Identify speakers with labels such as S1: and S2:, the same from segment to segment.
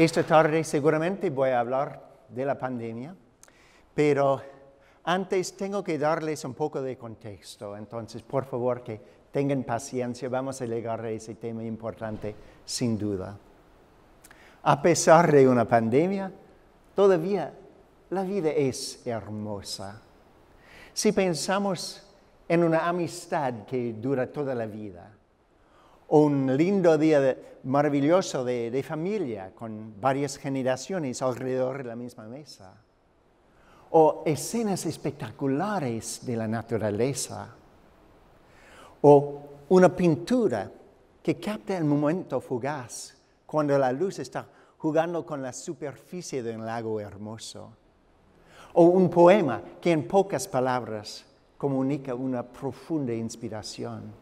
S1: Esta tarde seguramente voy a hablar de la pandemia, pero antes tengo que darles un poco de contexto, entonces por favor que tengan paciencia, vamos a llegar a ese tema importante sin duda. A pesar de una pandemia, todavía la vida es hermosa. Si pensamos en una amistad que dura toda la vida, un lindo día maravilloso de familia con varias generaciones alrededor de la misma mesa. O escenas espectaculares de la naturaleza. O una pintura que capta el momento fugaz cuando la luz está jugando con la superficie de un lago hermoso. O un poema que en pocas palabras comunica una profunda inspiración.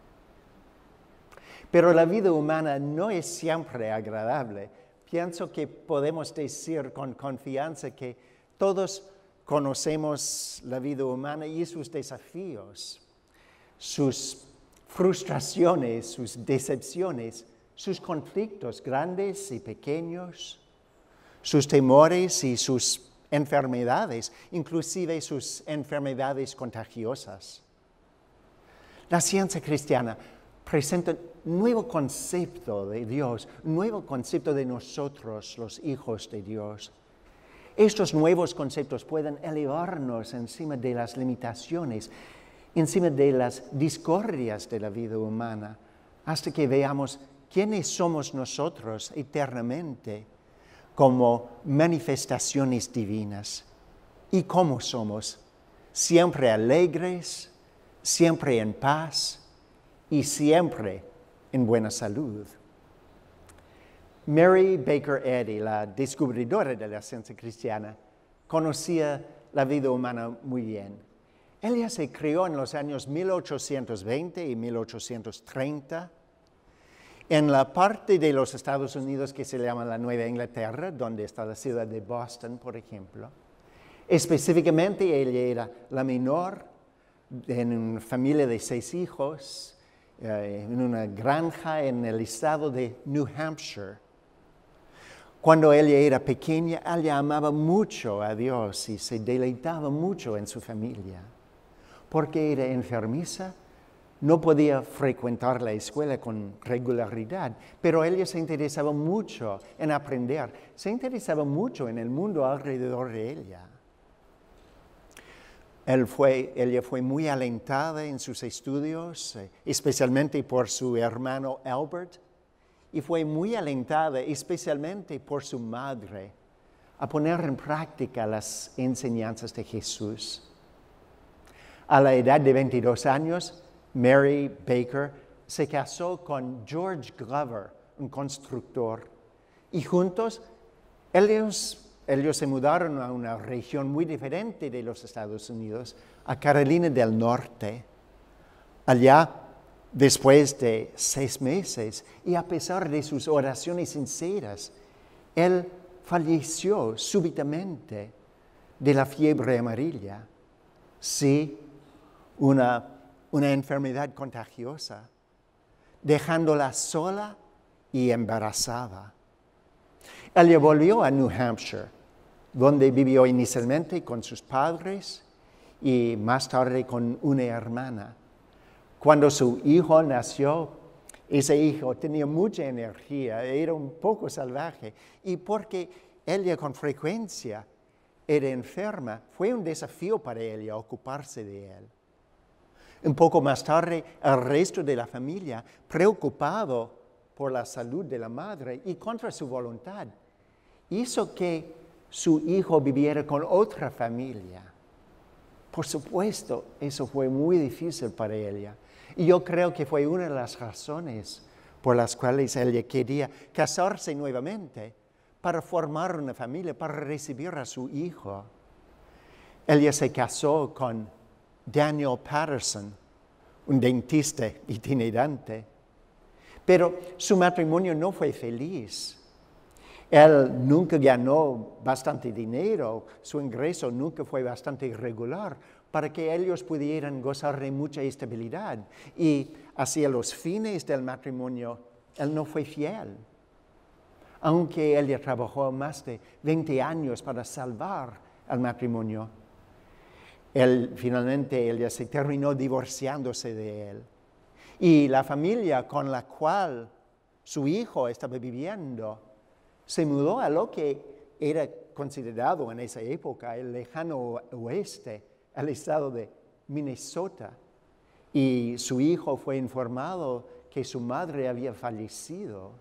S1: Pero la vida humana no es siempre agradable. Pienso que podemos decir con confianza que todos conocemos la vida humana y sus desafíos, sus frustraciones, sus decepciones, sus conflictos grandes y pequeños, sus temores y sus enfermedades, inclusive sus enfermedades contagiosas. La ciencia cristiana presenta nuevo concepto de Dios, nuevo concepto de nosotros, los hijos de Dios. Estos nuevos conceptos pueden elevarnos encima de las limitaciones, encima de las discordias de la vida humana, hasta que veamos quiénes somos nosotros eternamente como manifestaciones divinas y cómo somos, siempre alegres, siempre en paz, y siempre en buena salud. Mary Baker Eddy, la descubridora de la ciencia cristiana, conocía la vida humana muy bien. Ella se crió en los años 1820 y 1830 en la parte de los Estados Unidos que se llama la Nueva Inglaterra, donde está la ciudad de Boston, por ejemplo. Específicamente ella era la menor en una familia de seis hijos eh, en una granja en el estado de New Hampshire. Cuando ella era pequeña, ella amaba mucho a Dios y se deleitaba mucho en su familia. Porque era enfermiza, no podía frecuentar la escuela con regularidad, pero ella se interesaba mucho en aprender, se interesaba mucho en el mundo alrededor de ella. Él fue, ella fue muy alentada en sus estudios, eh, especialmente por su hermano Albert, y fue muy alentada especialmente por su madre a poner en práctica las enseñanzas de Jesús. A la edad de 22 años, Mary Baker se casó con George Glover, un constructor, y juntos ellos ellos se mudaron a una región muy diferente de los Estados Unidos, a Carolina del Norte. Allá, después de seis meses, y a pesar de sus oraciones sinceras, él falleció súbitamente de la fiebre amarilla. Sí, una, enfermedad contagiosa, dejándola sola y embarazada. Ella volvió a New Hampshire donde vivió inicialmente con sus padres y más tarde con una hermana. Cuando su hijo nació, ese hijo tenía mucha energía, era un poco salvaje y porque ella con frecuencia era enferma, fue un desafío para ella ocuparse de él. Un poco más tarde, el resto de la familia, preocupado por la salud de la madre y contra su voluntad, hizo que su hijo viviera con otra familia. Por supuesto, eso fue muy difícil para ella. Y yo creo que fue una de las razones por las cuales ella quería casarse nuevamente, para formar una familia, para recibir a su hijo. Ella se casó con Daniel Patterson, un dentista itinerante. Pero su matrimonio no fue feliz. Él nunca ganó bastante dinero, su ingreso nunca fue bastante regular para que ellos pudieran gozar de mucha estabilidad. Y hacia los fines del matrimonio, él no fue fiel. Aunque ella trabajó más de 20 años para salvar el matrimonio, él, finalmente ella se terminó divorciándose de él. Y la familia con la cual su hijo estaba viviendo se mudó a lo que era considerado en esa época el lejano oeste, al estado de Minnesota. Y su hijo fue informado que su madre había fallecido.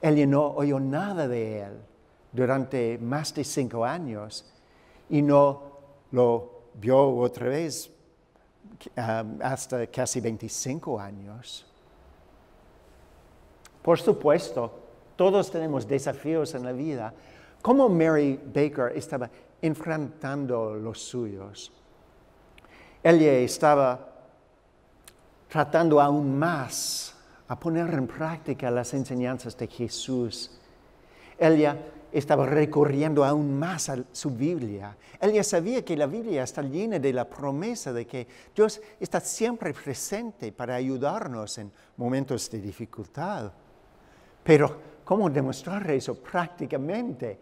S1: Ella no oyó nada de él durante más de cinco años y no lo vio otra vez um, hasta casi 25 años. Por supuesto, todos tenemos desafíos en la vida. ¿Cómo Mary Baker estaba enfrentando los suyos? Ella estaba tratando aún más a poner en práctica las enseñanzas de Jesús. Ella estaba recorriendo aún más a su Biblia. Ella sabía que la Biblia está llena de la promesa de que Dios está siempre presente para ayudarnos en momentos de dificultad. Pero ¿Cómo demostrar eso prácticamente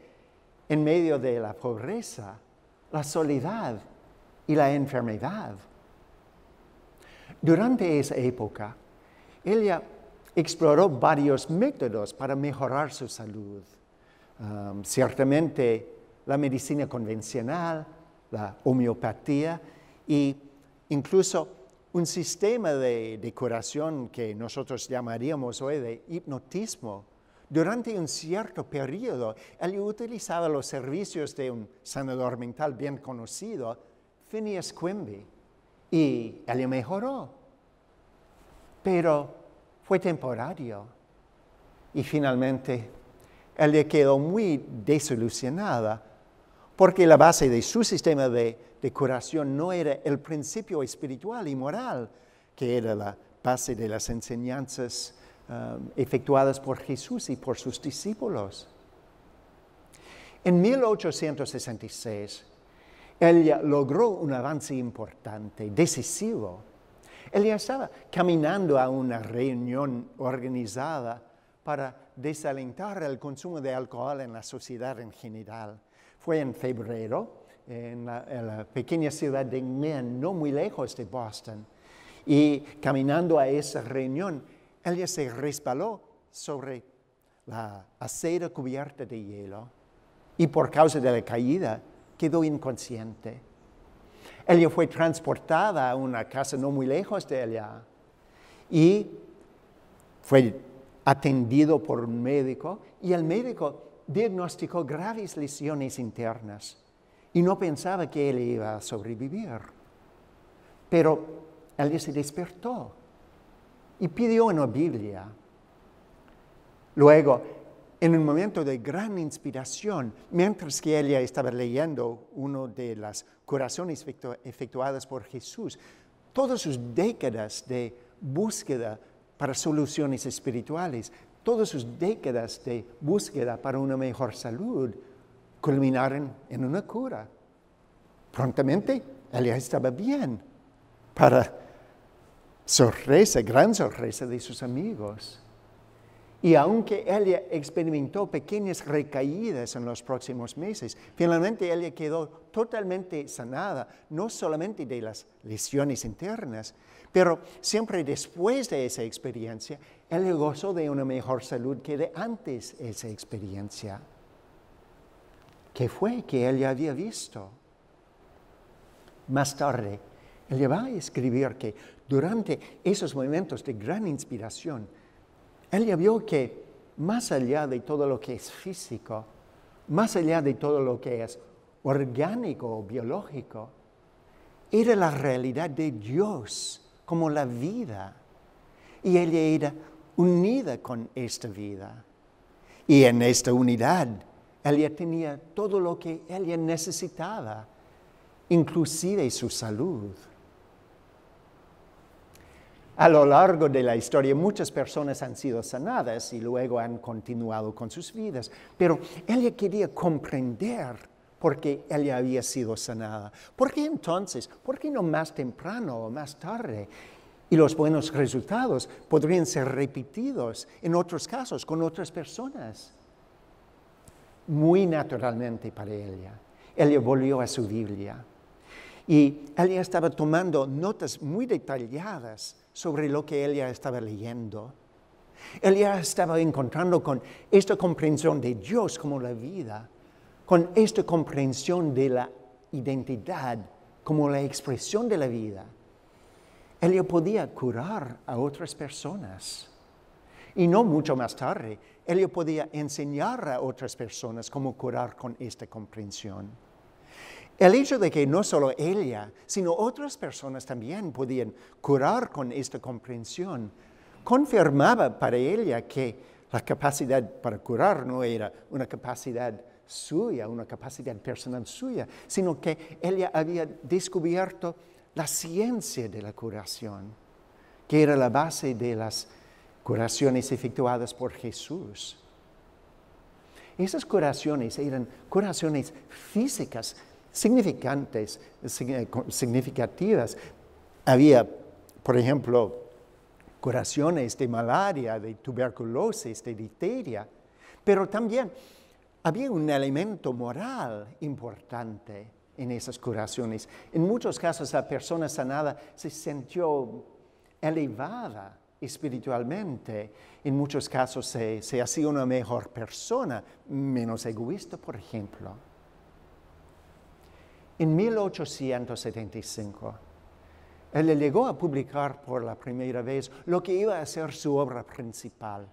S1: en medio de la pobreza, la soledad y la enfermedad? Durante esa época, ella exploró varios métodos para mejorar su salud. Um, ciertamente, la medicina convencional, la homeopatía e incluso un sistema de, de curación que nosotros llamaríamos hoy de hipnotismo durante un cierto periodo, él utilizaba los servicios de un sanador mental bien conocido, Phineas Quimby, y él mejoró. Pero fue temporario. Y finalmente, él quedó muy desilusionada porque la base de su sistema de, de curación no era el principio espiritual y moral, que era la base de las enseñanzas Um, efectuadas por Jesús y por sus discípulos. En 1866, ella logró un avance importante, decisivo. Ella estaba caminando a una reunión organizada para desalentar el consumo de alcohol en la sociedad en general. Fue en febrero, en la, en la pequeña ciudad de Maine, no muy lejos de Boston. Y caminando a esa reunión, ella se resbaló sobre la acera cubierta de hielo y por causa de la caída quedó inconsciente. Ella fue transportada a una casa no muy lejos de ella y fue atendido por un médico y el médico diagnosticó graves lesiones internas y no pensaba que él iba a sobrevivir. Pero ella se despertó y pidió la Biblia. Luego, en un momento de gran inspiración, mientras que ella estaba leyendo una de las curaciones efectuadas por Jesús, todas sus décadas de búsqueda para soluciones espirituales, todas sus décadas de búsqueda para una mejor salud, culminaron en una cura. Prontamente, ella estaba bien para sorpresa, gran sorpresa de sus amigos. Y aunque ella experimentó pequeñas recaídas en los próximos meses, finalmente ella quedó totalmente sanada, no solamente de las lesiones internas, pero siempre después de esa experiencia, ella gozó de una mejor salud que de antes esa experiencia. ¿Qué fue que ella había visto? Más tarde, ella va a escribir que durante esos momentos de gran inspiración, ella vio que más allá de todo lo que es físico, más allá de todo lo que es orgánico o biológico, era la realidad de Dios como la vida. Y ella era unida con esta vida. Y en esta unidad, ella tenía todo lo que ella necesitaba, inclusive su salud a lo largo de la historia muchas personas han sido sanadas y luego han continuado con sus vidas, pero ella quería comprender por qué ella había sido sanada. ¿Por qué entonces? ¿Por qué no más temprano o más tarde? Y los buenos resultados podrían ser repetidos en otros casos con otras personas. Muy naturalmente para ella. Ella volvió a su Biblia. Y ella estaba tomando notas muy detalladas sobre lo que ella estaba leyendo. Ella estaba encontrando con esta comprensión de Dios como la vida, con esta comprensión de la identidad como la expresión de la vida. Ella podía curar a otras personas. Y no mucho más tarde, ella podía enseñar a otras personas cómo curar con esta comprensión. El hecho de que no solo ella, sino otras personas también podían curar con esta comprensión, confirmaba para ella que la capacidad para curar no era una capacidad suya, una capacidad personal suya, sino que ella había descubierto la ciencia de la curación, que era la base de las curaciones efectuadas por Jesús. Esas curaciones eran curaciones físicas, significantes, eh, significativas. Había, por ejemplo, curaciones de malaria, de tuberculosis, de difteria, pero también había un elemento moral importante en esas curaciones. En muchos casos la persona sanada se sintió elevada espiritualmente, en muchos casos se, se hacía una mejor persona, menos egoísta, por ejemplo en 1875. Él llegó a publicar por la primera vez lo que iba a ser su obra principal,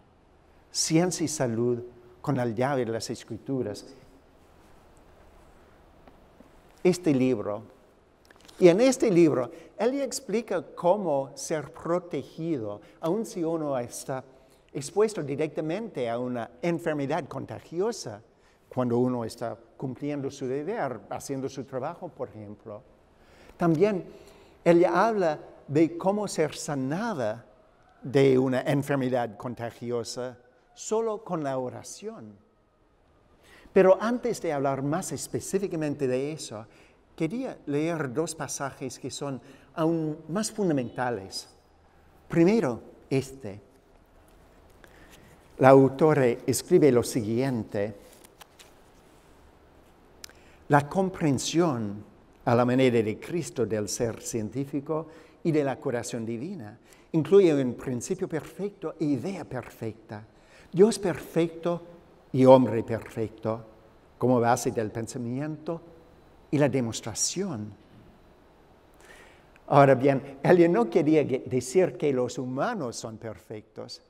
S1: Ciencia y Salud con el llave de las Escrituras. Este libro, y en este libro, él explica cómo ser protegido, aun si uno está expuesto directamente a una enfermedad contagiosa, cuando uno está cumpliendo su deber, haciendo su trabajo, por ejemplo. También ella habla de cómo ser sanada de una enfermedad contagiosa solo con la oración. Pero antes de hablar más específicamente de eso, quería leer dos pasajes que son aún más fundamentales. Primero, este. La autora escribe lo siguiente la comprensión a la manera de Cristo del ser científico y de la curación divina. Incluye un principio perfecto e idea perfecta. Dios perfecto y hombre perfecto como base del pensamiento y la demostración. Ahora bien, ella no quería decir que los humanos son perfectos.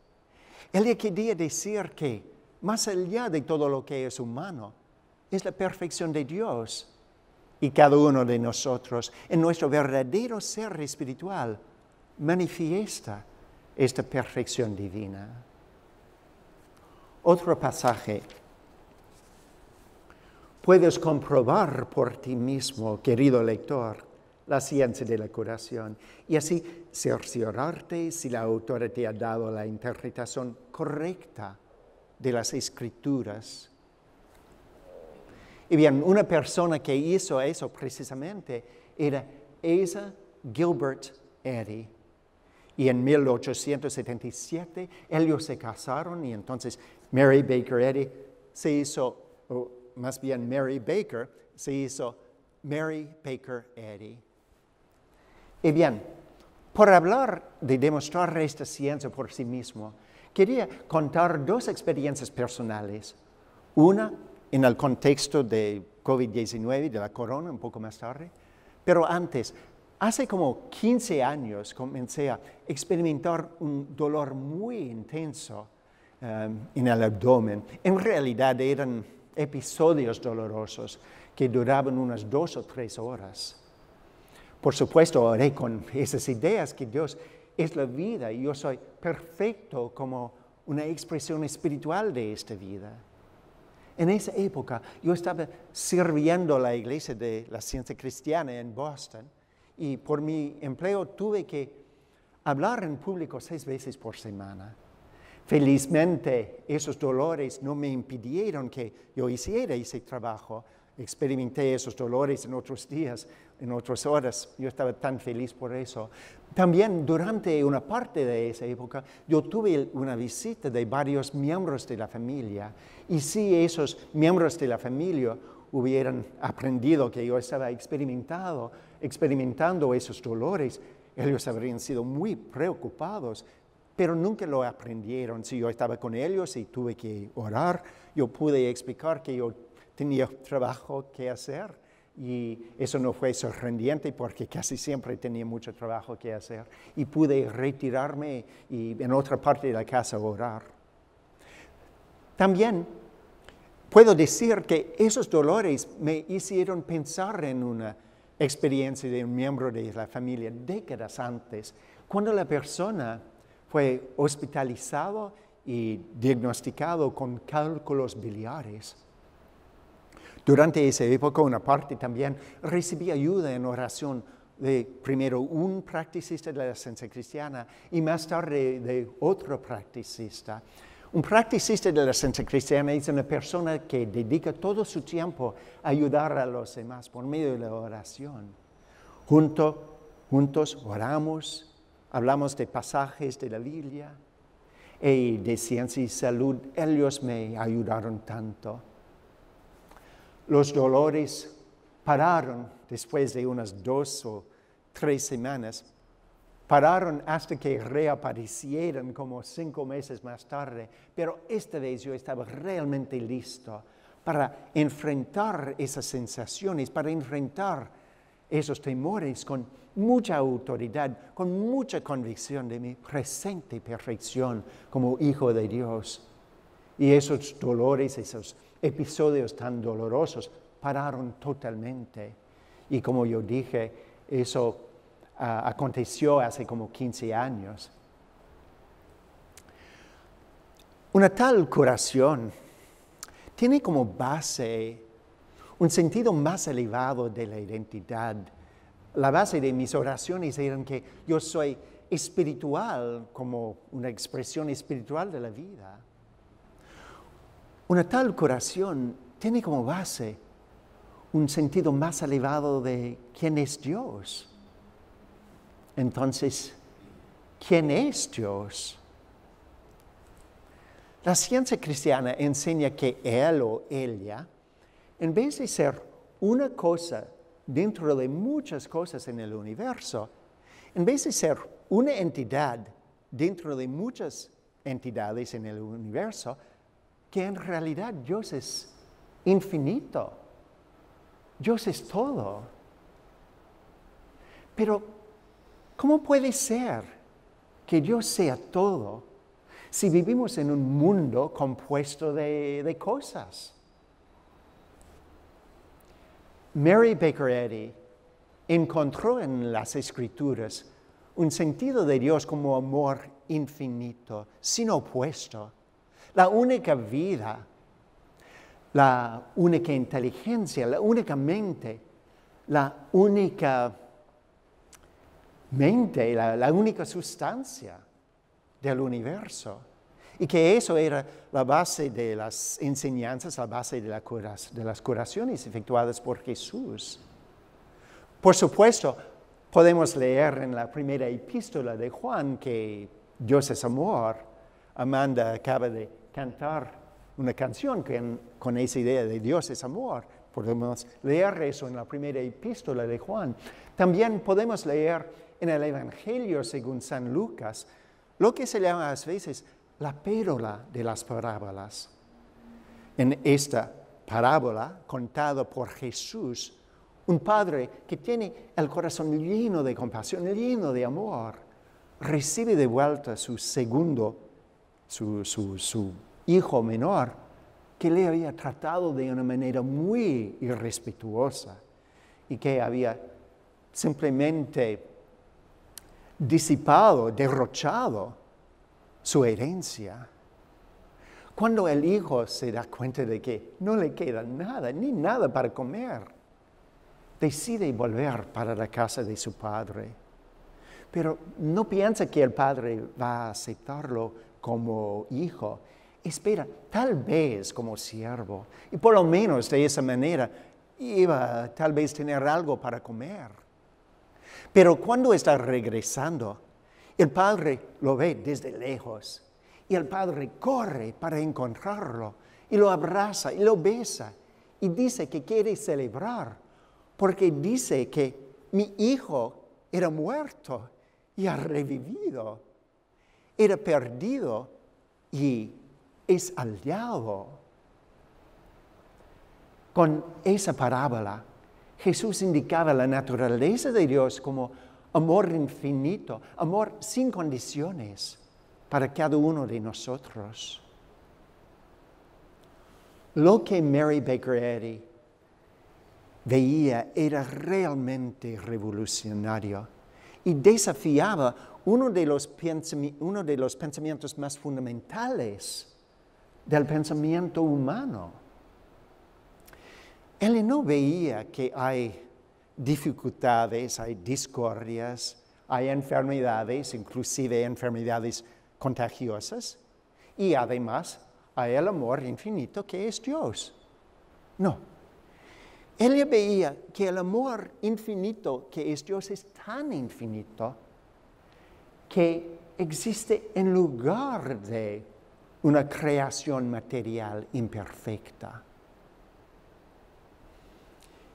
S1: Ella quería decir que, más allá de todo lo que es humano, es la perfección de Dios y cada uno de nosotros en nuestro verdadero ser espiritual manifiesta esta perfección divina. Otro pasaje. Puedes comprobar por ti mismo, querido lector, la ciencia de la curación y así cerciorarte si la autora te ha dado la interpretación correcta de las escrituras y bien, una persona que hizo eso precisamente era Asa Gilbert Eddy. Y en 1877 ellos se casaron y entonces Mary Baker Eddy se hizo, o más bien Mary Baker, se hizo Mary Baker Eddy. Y bien, por hablar de demostrar esta ciencia por sí mismo, quería contar dos experiencias personales. Una en el contexto de COVID-19, de la corona, un poco más tarde. Pero antes, hace como 15 años comencé a experimentar un dolor muy intenso em, en el abdomen. En realidad eran episodios dolorosos que duraban unas dos o tres horas. Por supuesto, oré con esas ideas que Dios es la vida y yo soy perfecto como una expresión espiritual de esta vida. En esa época yo estaba sirviendo la iglesia de la ciencia cristiana en Boston y por mi empleo tuve que hablar en público seis veces por semana. Felizmente esos dolores no me impidieron que yo hiciera ese trabajo. Experimenté esos dolores en otros días, en otras horas. Yo estaba tan feliz por eso. También durante una parte de esa época yo tuve una visita de varios miembros de la familia y si esos miembros de la familia hubieran aprendido que yo estaba experimentado, experimentando esos dolores, ellos habrían sido muy preocupados, pero nunca lo aprendieron. Si yo estaba con ellos y tuve que orar, yo pude explicar que yo tenía trabajo que hacer y eso no fue sorprendente porque casi siempre tenía mucho trabajo que hacer y pude retirarme y en otra parte de la casa orar. También puedo decir que esos dolores me hicieron pensar en una experiencia de un miembro de la familia décadas antes, cuando la persona fue hospitalizado y diagnosticado con cálculos biliares durante esa época, una parte también, recibí ayuda en oración de primero un practicista de la ciencia cristiana y más tarde de otro practicista. Un practicista de la ciencia cristiana es una persona que dedica todo su tiempo a ayudar a los demás por medio de la oración. juntos oramos, hablamos de pasajes de la Biblia y de ciencia y salud. Ellos me ayudaron tanto. Los dolores pararon después de unas dos o tres semanas, pararon hasta que reaparecieron como cinco meses más tarde, pero esta vez yo estaba realmente listo para enfrentar esas sensaciones, para enfrentar esos temores con mucha autoridad, con mucha convicción de mi presente perfección como hijo de Dios. Y esos dolores, esos episodios tan dolorosos pararon totalmente. Y como yo dije, eso ah, aconteció hace como 15 años. Una tal curación tiene como base un sentido más elevado de la identidad. La base de mis oraciones eran que yo soy espiritual como una expresión espiritual de la vida. Una tal curación tiene como base un sentido más elevado de quién es Dios. Entonces, ¿quién es Dios? La ciencia cristiana enseña que él o ella, en vez de ser una cosa dentro de muchas cosas en el universo, en vez de ser una entidad dentro de muchas entidades en el universo, que en realidad Dios es infinito. Dios es todo. Pero, ¿cómo puede ser que Dios sea todo si vivimos en un mundo compuesto de, cosas? Mary Baker Eddy encontró en las escrituras un sentido de Dios como amor infinito, sin opuesto la única vida, la única inteligencia, la única mente, la única mente, la, única sustancia del universo. Y que eso era la base de las enseñanzas, la base de, de las curaciones efectuadas por Jesús. Por supuesto, podemos leer en la primera epístola de Juan que Dios es amor. Amanda acaba de cantar una canción con, esa idea de Dios es amor. Podemos leer eso en la primera epístola de Juan. También podemos leer en el Evangelio según San Lucas lo que se llama a veces la pérola de las parábolas. En esta parábola contada por Jesús, un padre que tiene el corazón lleno de compasión, lleno de amor, recibe de vuelta su segundo su, hijo menor, que le había tratado de una manera muy irrespetuosa y que había simplemente disipado, derrochado su herencia. Cuando el hijo se da cuenta de que no le queda nada, ni nada para comer, decide volver para la casa de su padre. Pero no piensa que el padre va a aceptarlo como hijo, espera, tal vez como siervo, y por lo menos de esa manera iba tal vez tener algo para comer. Pero cuando está regresando, el padre lo ve desde lejos y el padre corre para encontrarlo y lo abraza y lo besa y dice que quiere celebrar porque dice que mi hijo era muerto y ha revivido era perdido y es aliado. Con esa parábola, Jesús indicaba la naturaleza de Dios como amor infinito, amor sin condiciones para cada uno de nosotros. Lo que Mary Baker Eddy veía era realmente revolucionario y desafiaba uno de los, pensamientos más fundamentales del pensamiento humano. Él no veía que hay dificultades, hay discordias, hay enfermedades, inclusive enfermedades contagiosas, y además hay el amor infinito que es Dios. No. Él veía que el amor infinito que es Dios es tan infinito que existe en lugar de una creación material imperfecta.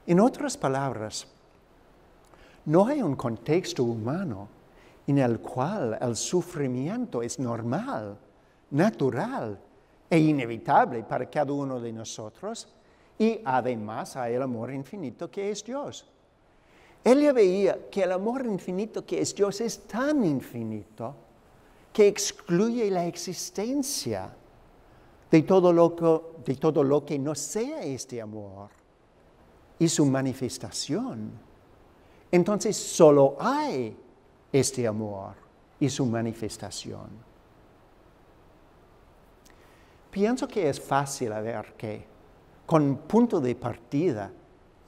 S1: En otras palabras, no hay un contexto humano en el cual el sufrimiento es normal, natural e inevitable para cada uno de nosotros y además hay el amor infinito que es Dios ya veía que el amor infinito que es Dios es tan infinito que excluye la existencia de todo lo que, no sea este amor y su manifestación. Entonces solo hay este amor y su manifestación. Pienso que es fácil ver que con punto de partida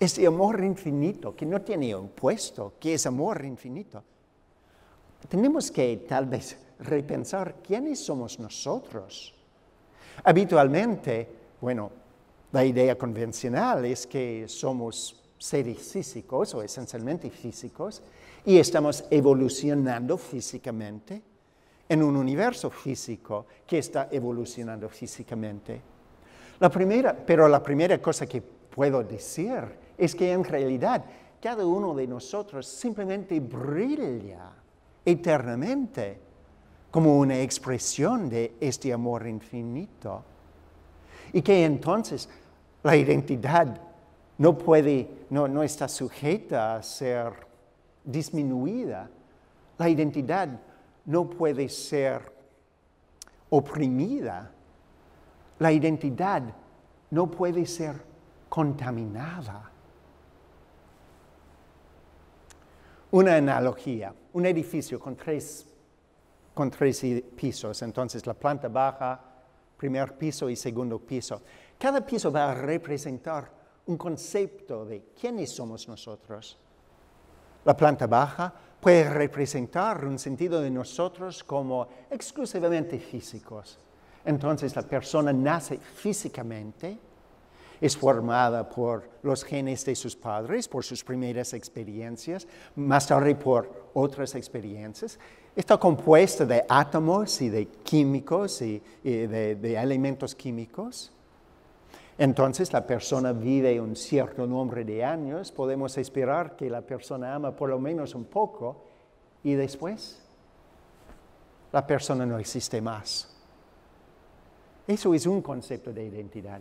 S1: ese amor infinito, que no tiene un puesto, que es amor infinito. Tenemos que tal vez repensar quiénes somos nosotros. Habitualmente, bueno, la idea convencional es que somos seres físicos o esencialmente físicos y estamos evolucionando físicamente en un universo físico que está evolucionando físicamente. pero la primera cosa que puedo decir es que en realidad cada uno de nosotros simplemente brilla eternamente como una expresión de este amor infinito. Y que entonces la identidad no puede, no, no está sujeta a ser disminuida. La identidad no puede ser oprimida. La identidad no puede ser contaminada. una analogía, un edificio con tres, pisos, entonces la planta baja, primer piso y segundo piso. Cada piso va a representar un concepto de quiénes somos nosotros. La planta baja puede representar un sentido de nosotros como exclusivamente físicos. Entonces la persona nace físicamente es formada por los genes de sus padres, por sus primeras experiencias, más tarde por otras experiencias. Está compuesta de átomos y de químicos y, de, de elementos químicos. Entonces la persona vive un cierto nombre de años, podemos esperar que la persona ama por lo menos un poco y después la persona no existe más. Eso es un concepto de identidad.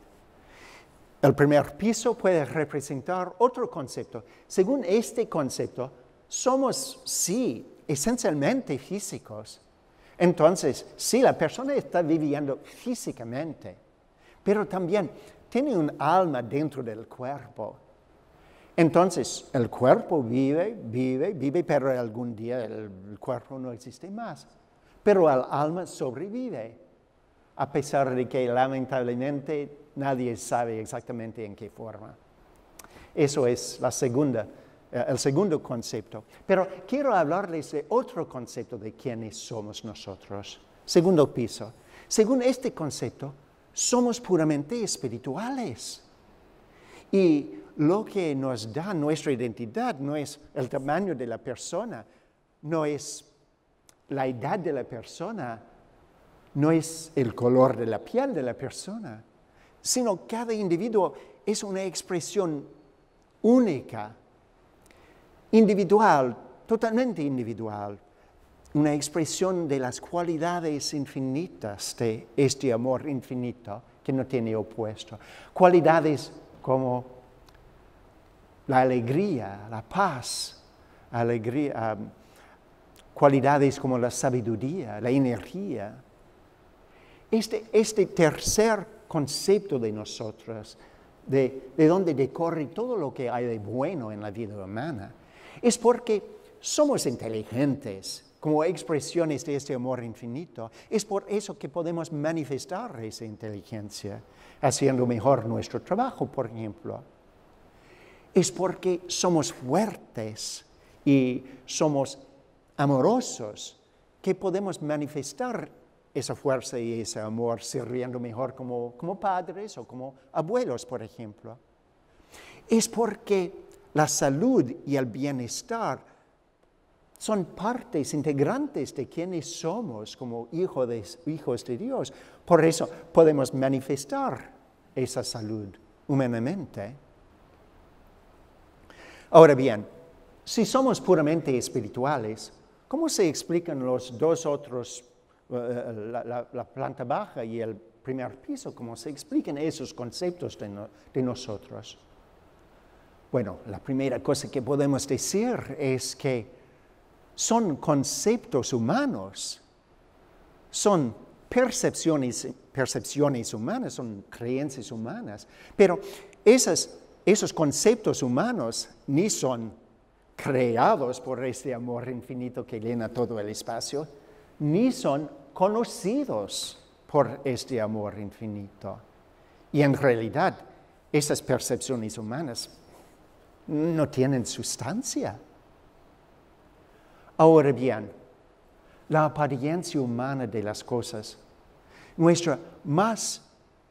S1: El primer piso puede representar otro concepto. Según este concepto, somos sí, esencialmente físicos. Entonces, sí, la persona está viviendo físicamente, pero también tiene un alma dentro del cuerpo. Entonces, el cuerpo vive, vive, vive, pero algún día el cuerpo no existe más. Pero el alma sobrevive, a pesar de que lamentablemente nadie sabe exactamente en qué forma. Eso es la segunda, eh, el segundo concepto. Pero quiero hablarles de otro concepto de quiénes somos nosotros. Segundo piso. Según este concepto, somos puramente espirituales. Y lo que nos da nuestra identidad no es el tamaño de la persona, no es la edad de la persona, no es el color de la piel de la persona, sino cada individuo es una expresión única, individual, totalmente individual, una expresión de las cualidades infinitas de este amor infinito que no tiene opuesto. Cualidades como la alegría, la paz, alegría, um, cualidades como la sabiduría, la energía. Este, este tercer concepto de nosotros, de, de donde decorre todo lo que hay de bueno en la vida humana, es porque somos inteligentes como expresiones de este amor infinito. Es por eso que podemos manifestar esa inteligencia, haciendo mejor nuestro trabajo, por ejemplo. Es porque somos fuertes y somos amorosos que podemos manifestar esa fuerza y ese amor sirviendo mejor como, como padres o como abuelos, por ejemplo. Es porque la salud y el bienestar son partes integrantes de quienes somos como hijos de, hijos de Dios. Por eso podemos manifestar esa salud humanamente. Ahora bien, si somos puramente espirituales, ¿cómo se explican los dos otros eh, la, planta baja y el primer piso, cómo se explican esos conceptos de, nosotros. Bueno, la primera cosa que podemos decir es que son conceptos humanos, son percepciones, percepciones humanas, son creencias humanas, pero esos conceptos humanos ni son creados por este amor infinito que llena todo el espacio, ni son conocidos por este amor infinito. Y en realidad, esas percepciones humanas no tienen sustancia. Ahora bien, la apariencia humana de las cosas, nuestra más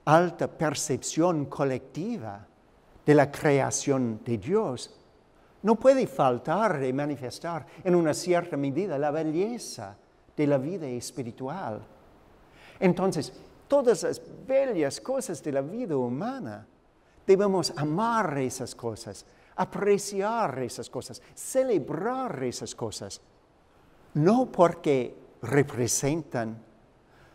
S1: alta percepción colectiva de la creación de Dios, no puede faltar y manifestar en una cierta medida la belleza de la vida espiritual. Entonces, todas las bellas cosas de la vida humana, debemos amar esas cosas, apreciar esas cosas, celebrar esas cosas, no porque representan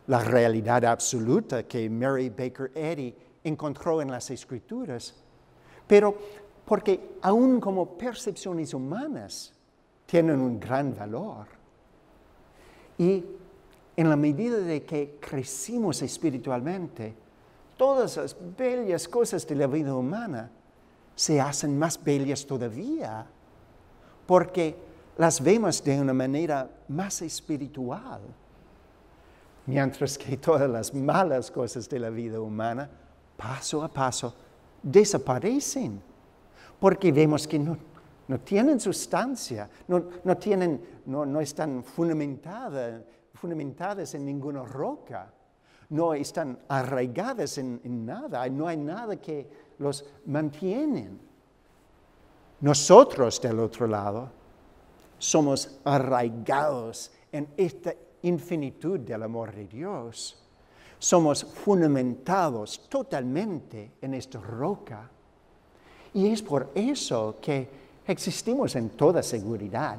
S1: la realidad absoluta que Mary Baker Eddy encontró en las escrituras, pero porque aún como percepciones humanas tienen un gran valor. Y en la medida de que crecimos espiritualmente, todas las bellas cosas de la vida humana se hacen más bellas todavía, porque las vemos de una manera más espiritual, mientras que todas las malas cosas de la vida humana, paso a paso, desaparecen, porque vemos que no no tienen sustancia, no, tienen, no, están fundamentadas, fundamentadas en ninguna roca, no están arraigadas en, nada, no hay nada que los mantienen. Nosotros del otro lado somos arraigados en esta infinitud del amor de Dios. Somos fundamentados totalmente en esta roca. Y es por eso que Existimos en toda seguridad.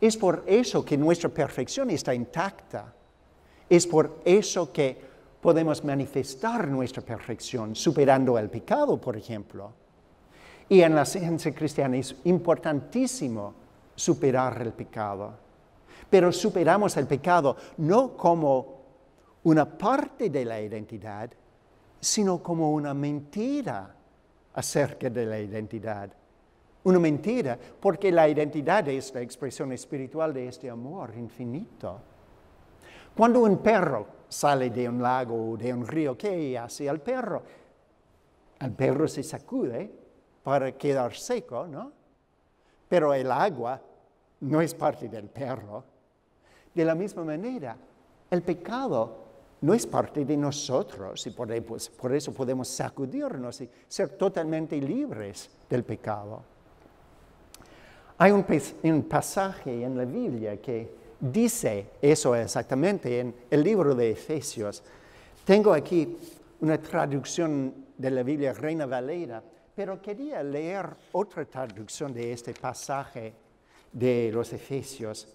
S1: Es por eso que nuestra perfección está intacta. Es por eso que podemos manifestar nuestra perfección superando el pecado, por ejemplo. Y en la ciencia cristiana es importantísimo superar el pecado. Pero superamos el pecado no como una parte de la identidad, sino como una mentira acerca de la identidad una mentira, porque la identidad es la expresión espiritual de este amor infinito. Cuando un perro sale de un lago o de un río, ¿qué hace el perro? El perro se sacude para quedar seco, ¿no? Pero el agua no es parte del perro. De la misma manera, el pecado no es parte de nosotros y por, pues, eso podemos sacudirnos y ser totalmente libres del pecado. Hay un, pasaje en la Biblia que dice eso exactamente en el libro de Efesios. Tengo aquí una traducción de la Biblia Reina Valera, pero quería leer otra traducción de este pasaje de los Efesios.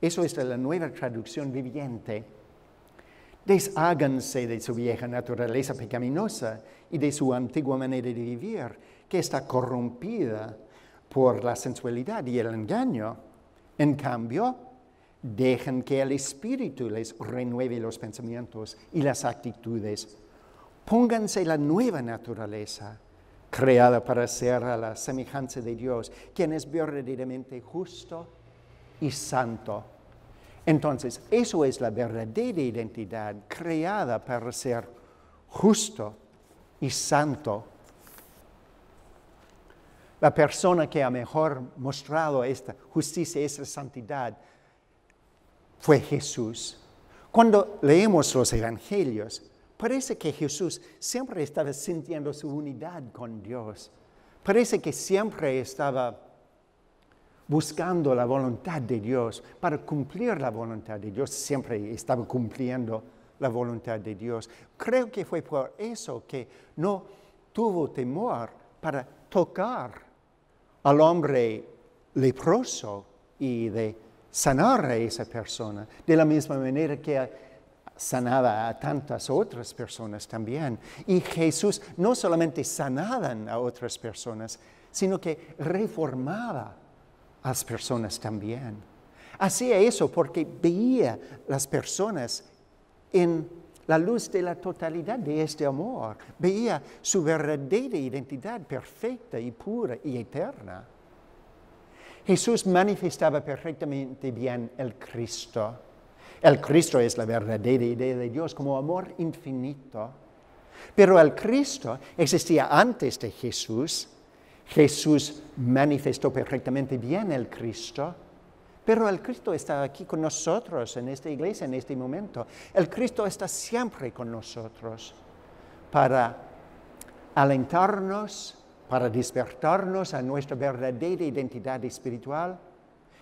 S1: Eso es de la nueva traducción viviente. Desháganse de su vieja naturaleza pecaminosa y de su antigua manera de vivir, que está corrompida por la sensualidad y el engaño. En cambio, dejen que el Espíritu les renueve los pensamientos y las actitudes. Pónganse la nueva naturaleza, creada para ser a la semejanza de Dios, quien es verdaderamente justo y santo. Entonces, eso es la verdadera identidad creada para ser justo y santo la persona que ha mejor mostrado esta justicia, esta santidad, fue Jesús. Cuando leemos los evangelios, parece que Jesús siempre estaba sintiendo su unidad con Dios. Parece que siempre estaba buscando la voluntad de Dios. Para cumplir la voluntad de Dios, siempre estaba cumpliendo la voluntad de Dios. Creo que fue por eso que no tuvo temor para tocar al hombre leproso y de sanar a esa persona, de la misma manera que sanaba a tantas otras personas también. Y Jesús no solamente sanaba a otras personas, sino que reformaba a las personas también. Hacía eso porque veía las personas en la luz de la totalidad de este amor, veía su verdadera identidad perfecta y pura y eterna. Jesús manifestaba perfectamente bien el Cristo. El Cristo es la verdadera idea de Dios como amor infinito. Pero el Cristo existía antes de Jesús. Jesús manifestó perfectamente bien el Cristo pero el Cristo está aquí con nosotros en esta iglesia, en este momento. El Cristo está siempre con nosotros para alentarnos, para despertarnos a nuestra verdadera identidad espiritual.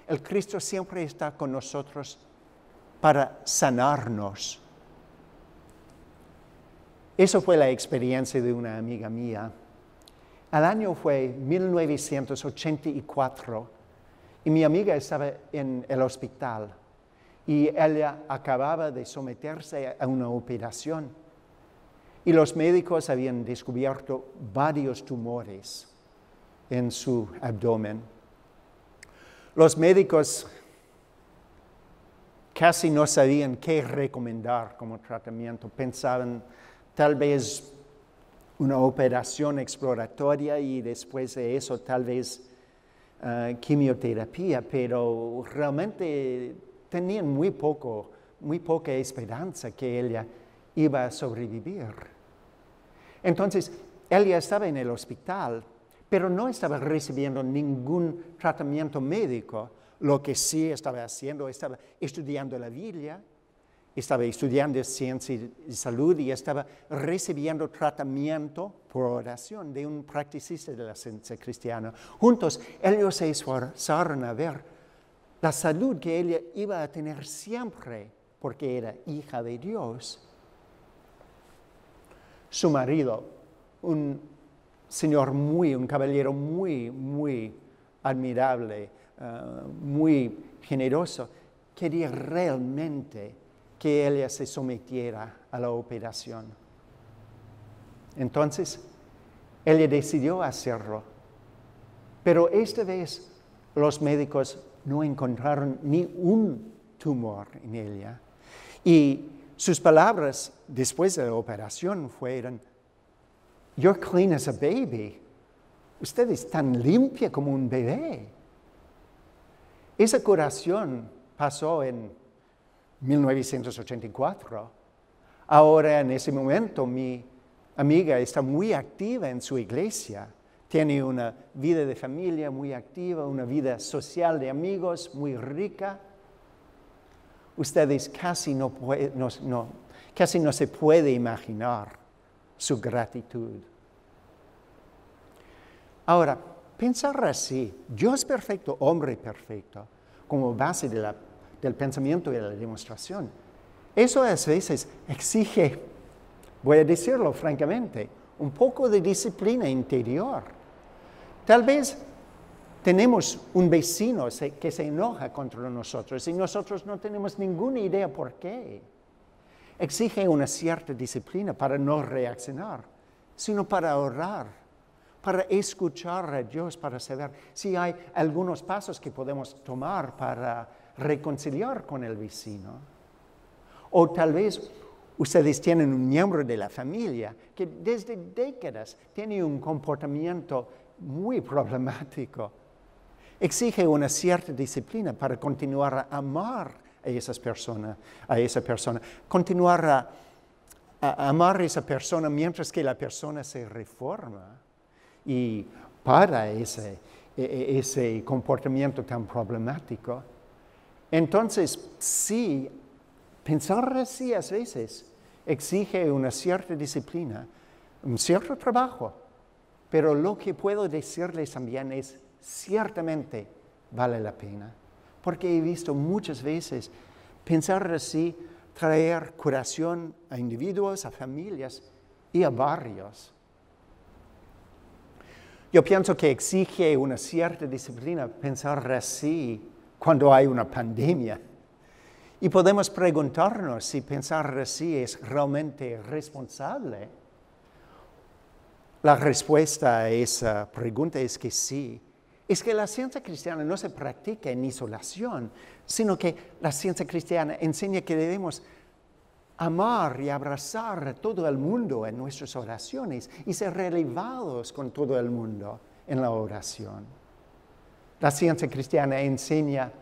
S1: El Cristo siempre está con nosotros para sanarnos. Eso fue la experiencia de una amiga mía. El año fue 1984 y mi amiga estaba en el hospital y ella acababa de someterse a una operación. Y los médicos habían descubierto varios tumores en su abdomen. Los médicos casi no sabían qué recomendar como tratamiento. Pensaban tal vez una operación exploratoria y después de eso tal vez eh, quimioterapia, pero realmente tenían muy poco, muy poca esperanza que ella iba a sobrevivir. Entonces, ella estaba en el hospital, pero no estaba recibiendo ningún tratamiento médico. Lo que sí estaba haciendo, estaba estudiando la Biblia, estaba estudiando ciencia y salud y estaba recibiendo tratamiento por oración de un practicista de la ciencia cristiana. Juntos ellos se esforzaron a ver la salud que ella iba a tener siempre porque era hija de Dios. Su marido, un señor muy, un caballero muy, muy admirable, eh, muy generoso, quería realmente ella se sometiera a la operación. Entonces, ella decidió hacerlo. Pero esta vez los médicos no encontraron ni un tumor en ella. Y sus palabras después de la operación fueron, You're clean as a baby. Usted es tan limpia como un bebé. Esa curación pasó en 1984. Ahora en ese momento mi amiga está muy activa en su iglesia, tiene una vida de familia muy activa, una vida social de amigos muy rica. Ustedes casi no, casi no se puede imaginar su gratitud. Ahora, pensar así, Dios perfecto, hombre perfecto, como base de la del pensamiento y de la demostración. Eso a veces exige, voy a decirlo francamente, un poco de disciplina interior. Tal vez tenemos un vecino que se enoja contra nosotros y nosotros no tenemos ninguna idea por qué. Exige una cierta disciplina para no reaccionar, sino para orar, para escuchar a Dios, para saber si hay algunos pasos que podemos tomar para reconciliar con el vecino. O tal vez ustedes tienen un miembro de la familia que desde décadas tiene un comportamiento muy problemático. Exige una cierta disciplina para continuar a amar a esa persona, a esa persona, continuar a, amar a esa persona mientras que la persona se reforma y para ese e, e, comportamiento tan problemático. Entonces, sí, pensar así a veces exige una cierta disciplina, un cierto trabajo, pero lo que puedo decirles también es ciertamente vale la pena, porque he visto muchas veces pensar así traer curación a individuos, a familias y a barrios. Yo pienso que exige una cierta disciplina pensar así cuando hay una pandemia. Y podemos preguntarnos si pensar así es realmente responsable. La respuesta a esa pregunta es que sí. Es que la ciencia cristiana no se practica en isolación, sino que la ciencia cristiana enseña que debemos amar y abrazar a todo el mundo en nuestras oraciones y ser relevados con todo el mundo en la oración. La ciencia cristiana enseña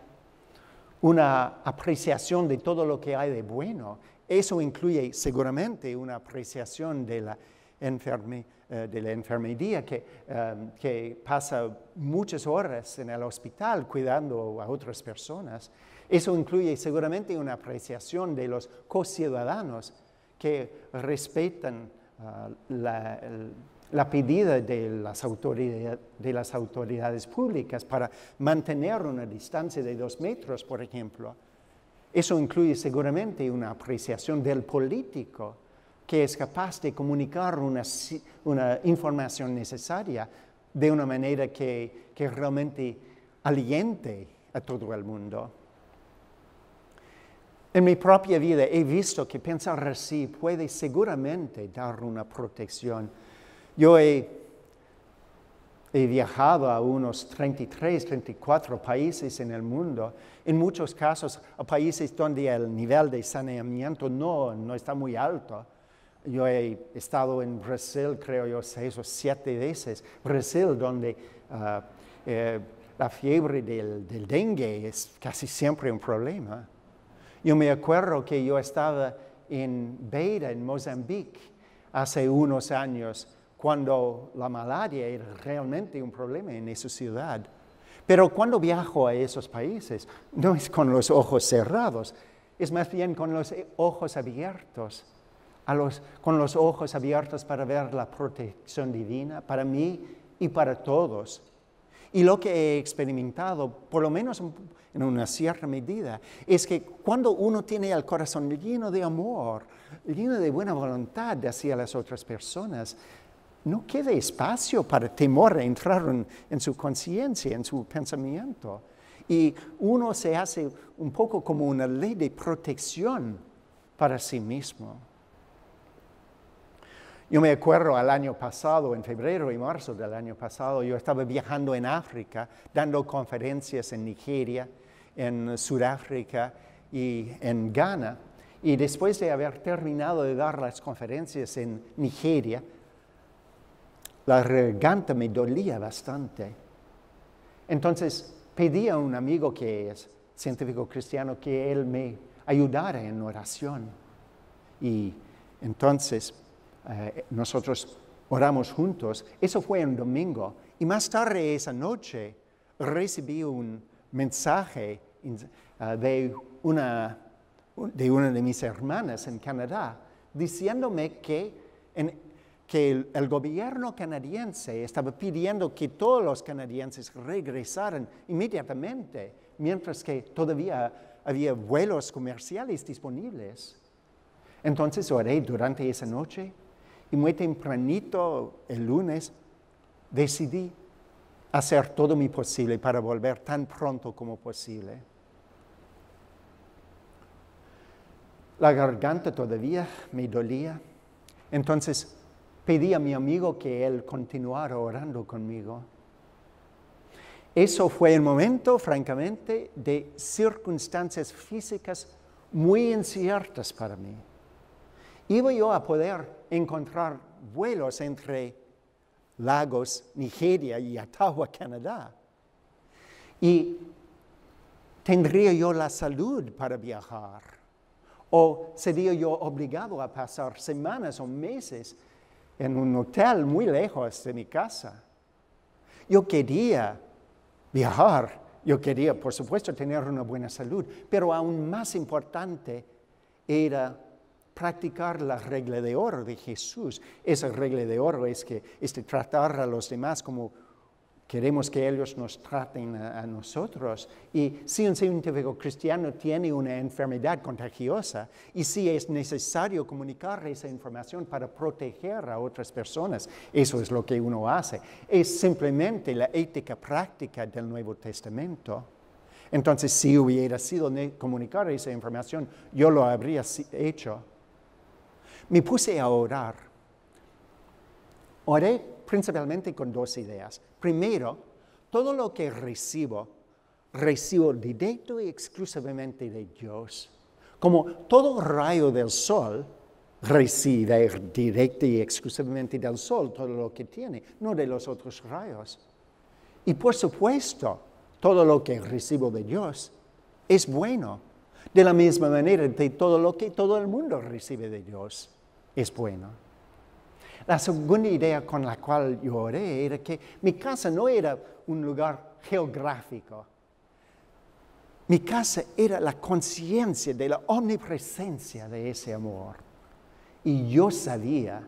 S1: una apreciación de todo lo que hay de bueno. Eso incluye seguramente una apreciación de la, eh, de la enfermería em, que, pasa muchas horas en el hospital cuidando a otras personas. Eso incluye seguramente una apreciación de los cociudadanos que respetan ah, la, la pedida de las, autoridades, de las autoridades públicas para mantener una distancia de dos metros, por ejemplo. Eso incluye seguramente una apreciación del político que es capaz de comunicar una, información necesaria de una manera que, que realmente aliente a todo el mundo. En mi propia vida he visto que pensar así puede seguramente dar una protección yo he, viajado a unos 33, 34 países en el mundo, en muchos casos a países donde el nivel de saneamiento no, está muy alto. Yo he estado en Brasil, creo yo, seis o siete veces. Brasil, donde ah, eh, la fiebre del, del, dengue es casi siempre un problema. Yo me acuerdo que yo estaba en Beira, en Mozambique, hace unos años, cuando la malaria es realmente un problema en esa ciudad. Pero cuando viajo a esos países, no es con los ojos cerrados, es más bien con los ojos abiertos, a los, con los ojos abiertos para ver la protección divina para mí y para todos. Y lo que he experimentado, por lo menos en una cierta medida, es que cuando uno tiene el corazón lleno de amor, lleno de buena voluntad hacia las otras personas, no queda espacio para temor a entrar en, su conciencia, en su pensamiento. Y uno se hace un poco como una ley de protección para sí mismo. Yo me acuerdo al año pasado, en febrero y marzo del año pasado, yo estaba viajando en África, dando conferencias en Nigeria, en Sudáfrica y en Ghana. Y después de haber terminado de dar las conferencias en Nigeria, la garganta me dolía bastante. Entonces pedí a un amigo que es científico cristiano que él me ayudara en oración. Y entonces eh, nosotros oramos juntos. Eso fue un domingo. Y más tarde esa noche recibí un mensaje ah, de, una, de una de mis hermanas en Canadá diciéndome que en que el, gobierno canadiense estaba pidiendo que todos los canadienses regresaran inmediatamente, mientras que todavía había vuelos comerciales disponibles. Entonces oré durante esa noche y muy tempranito el lunes decidí hacer todo mi posible para volver tan pronto como posible. La garganta todavía me dolía, entonces pedí a mi amigo que él continuara orando conmigo. Eso fue el momento, francamente, de circunstancias físicas muy inciertas para mí. Iba yo a poder encontrar vuelos entre Lagos, Nigeria y Ottawa, Canadá. Y tendría yo la salud para viajar. O sería yo obligado a pasar semanas o meses en un hotel muy lejos de mi casa. Yo quería viajar, yo quería, por supuesto, tener una buena salud, pero aún más importante era practicar la regla de oro de Jesús. Esa regla de oro es que es tratar a los demás como Queremos que ellos nos traten a, nosotros. Y si un científico cristiano tiene una enfermedad contagiosa y si es necesario comunicar esa información para proteger a otras personas, eso es lo que uno hace. Es simplemente la ética práctica del Nuevo Testamento. Entonces, si hubiera sido comunicar esa información, yo lo habría hecho. Me puse a orar Oré principalmente con dos ideas. Primero, todo lo que recibo, recibo directo y exclusivamente de Dios. Como todo rayo del sol recibe directo y exclusivamente del sol todo lo que tiene, no de los otros rayos. Y por supuesto, todo lo que recibo de Dios es bueno. De la misma manera, todo lo que todo el mundo recibe de Dios es bueno. La segunda idea con la cual yo oré era que mi casa no era un lugar geográfico. Mi casa era la conciencia de la omnipresencia de ese amor. Y yo sabía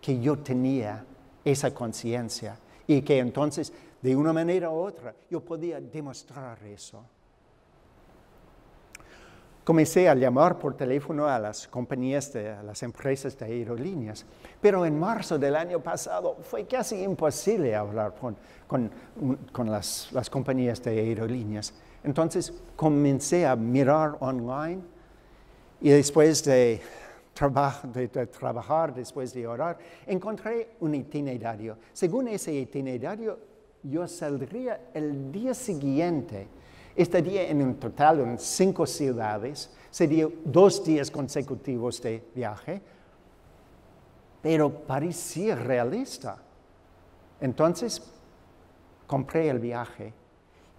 S1: que yo tenía esa conciencia y que entonces, de una manera u otra, yo podía demostrar eso comencé a llamar por teléfono a las compañías, de, a las empresas de aerolíneas, pero en marzo del año pasado fue casi imposible hablar con, con, las, las, compañías de aerolíneas. Entonces comencé a mirar online y después de, de, de trabajar, después de orar, encontré un itinerario. Según ese itinerario, yo saldría el día siguiente Estaría en un total en cinco ciudades, sería dos días consecutivos de viaje, pero parecía realista. Entonces, compré el viaje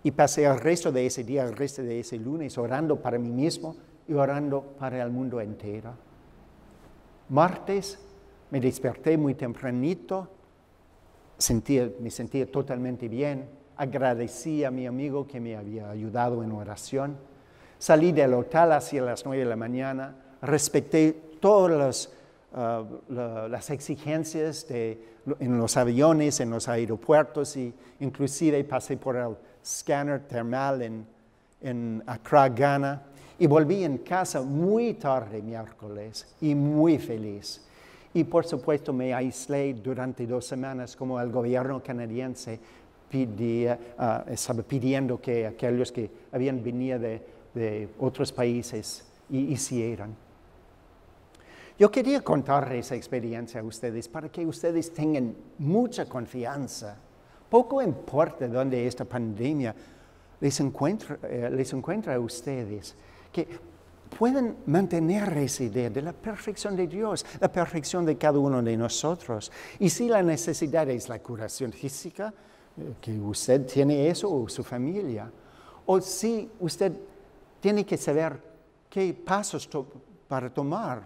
S1: y pasé el resto de ese día, el resto de ese lunes, orando para mí mismo y orando para el mundo entero. Martes me desperté muy tempranito, me sentía totalmente bien, agradecí a mi amigo que me había ayudado en oración. Salí del hotel hacia las 9 de la mañana, respeté todas las, ah, las exigencias en los aviones, en los aeropuertos, y inclusive pasé por el scanner termal en, en Accra, Ghana, y volví en casa muy tarde miércoles y muy feliz. Y por supuesto me aislé durante dos semanas como el gobierno canadiense estaba eh, eh, pidiendo que aquellos que habían venido de, de otros países y hicieran. Yo quería contar esa experiencia a ustedes para que ustedes tengan mucha confianza. Poco importa dónde esta pandemia les encuentra, eh, les encuentra a ustedes, que pueden mantener esa idea de la perfección de Dios, la perfección de cada uno de nosotros. Y si la necesidad es la curación física, que usted tiene eso o su familia. O si usted tiene que saber qué pasos para tomar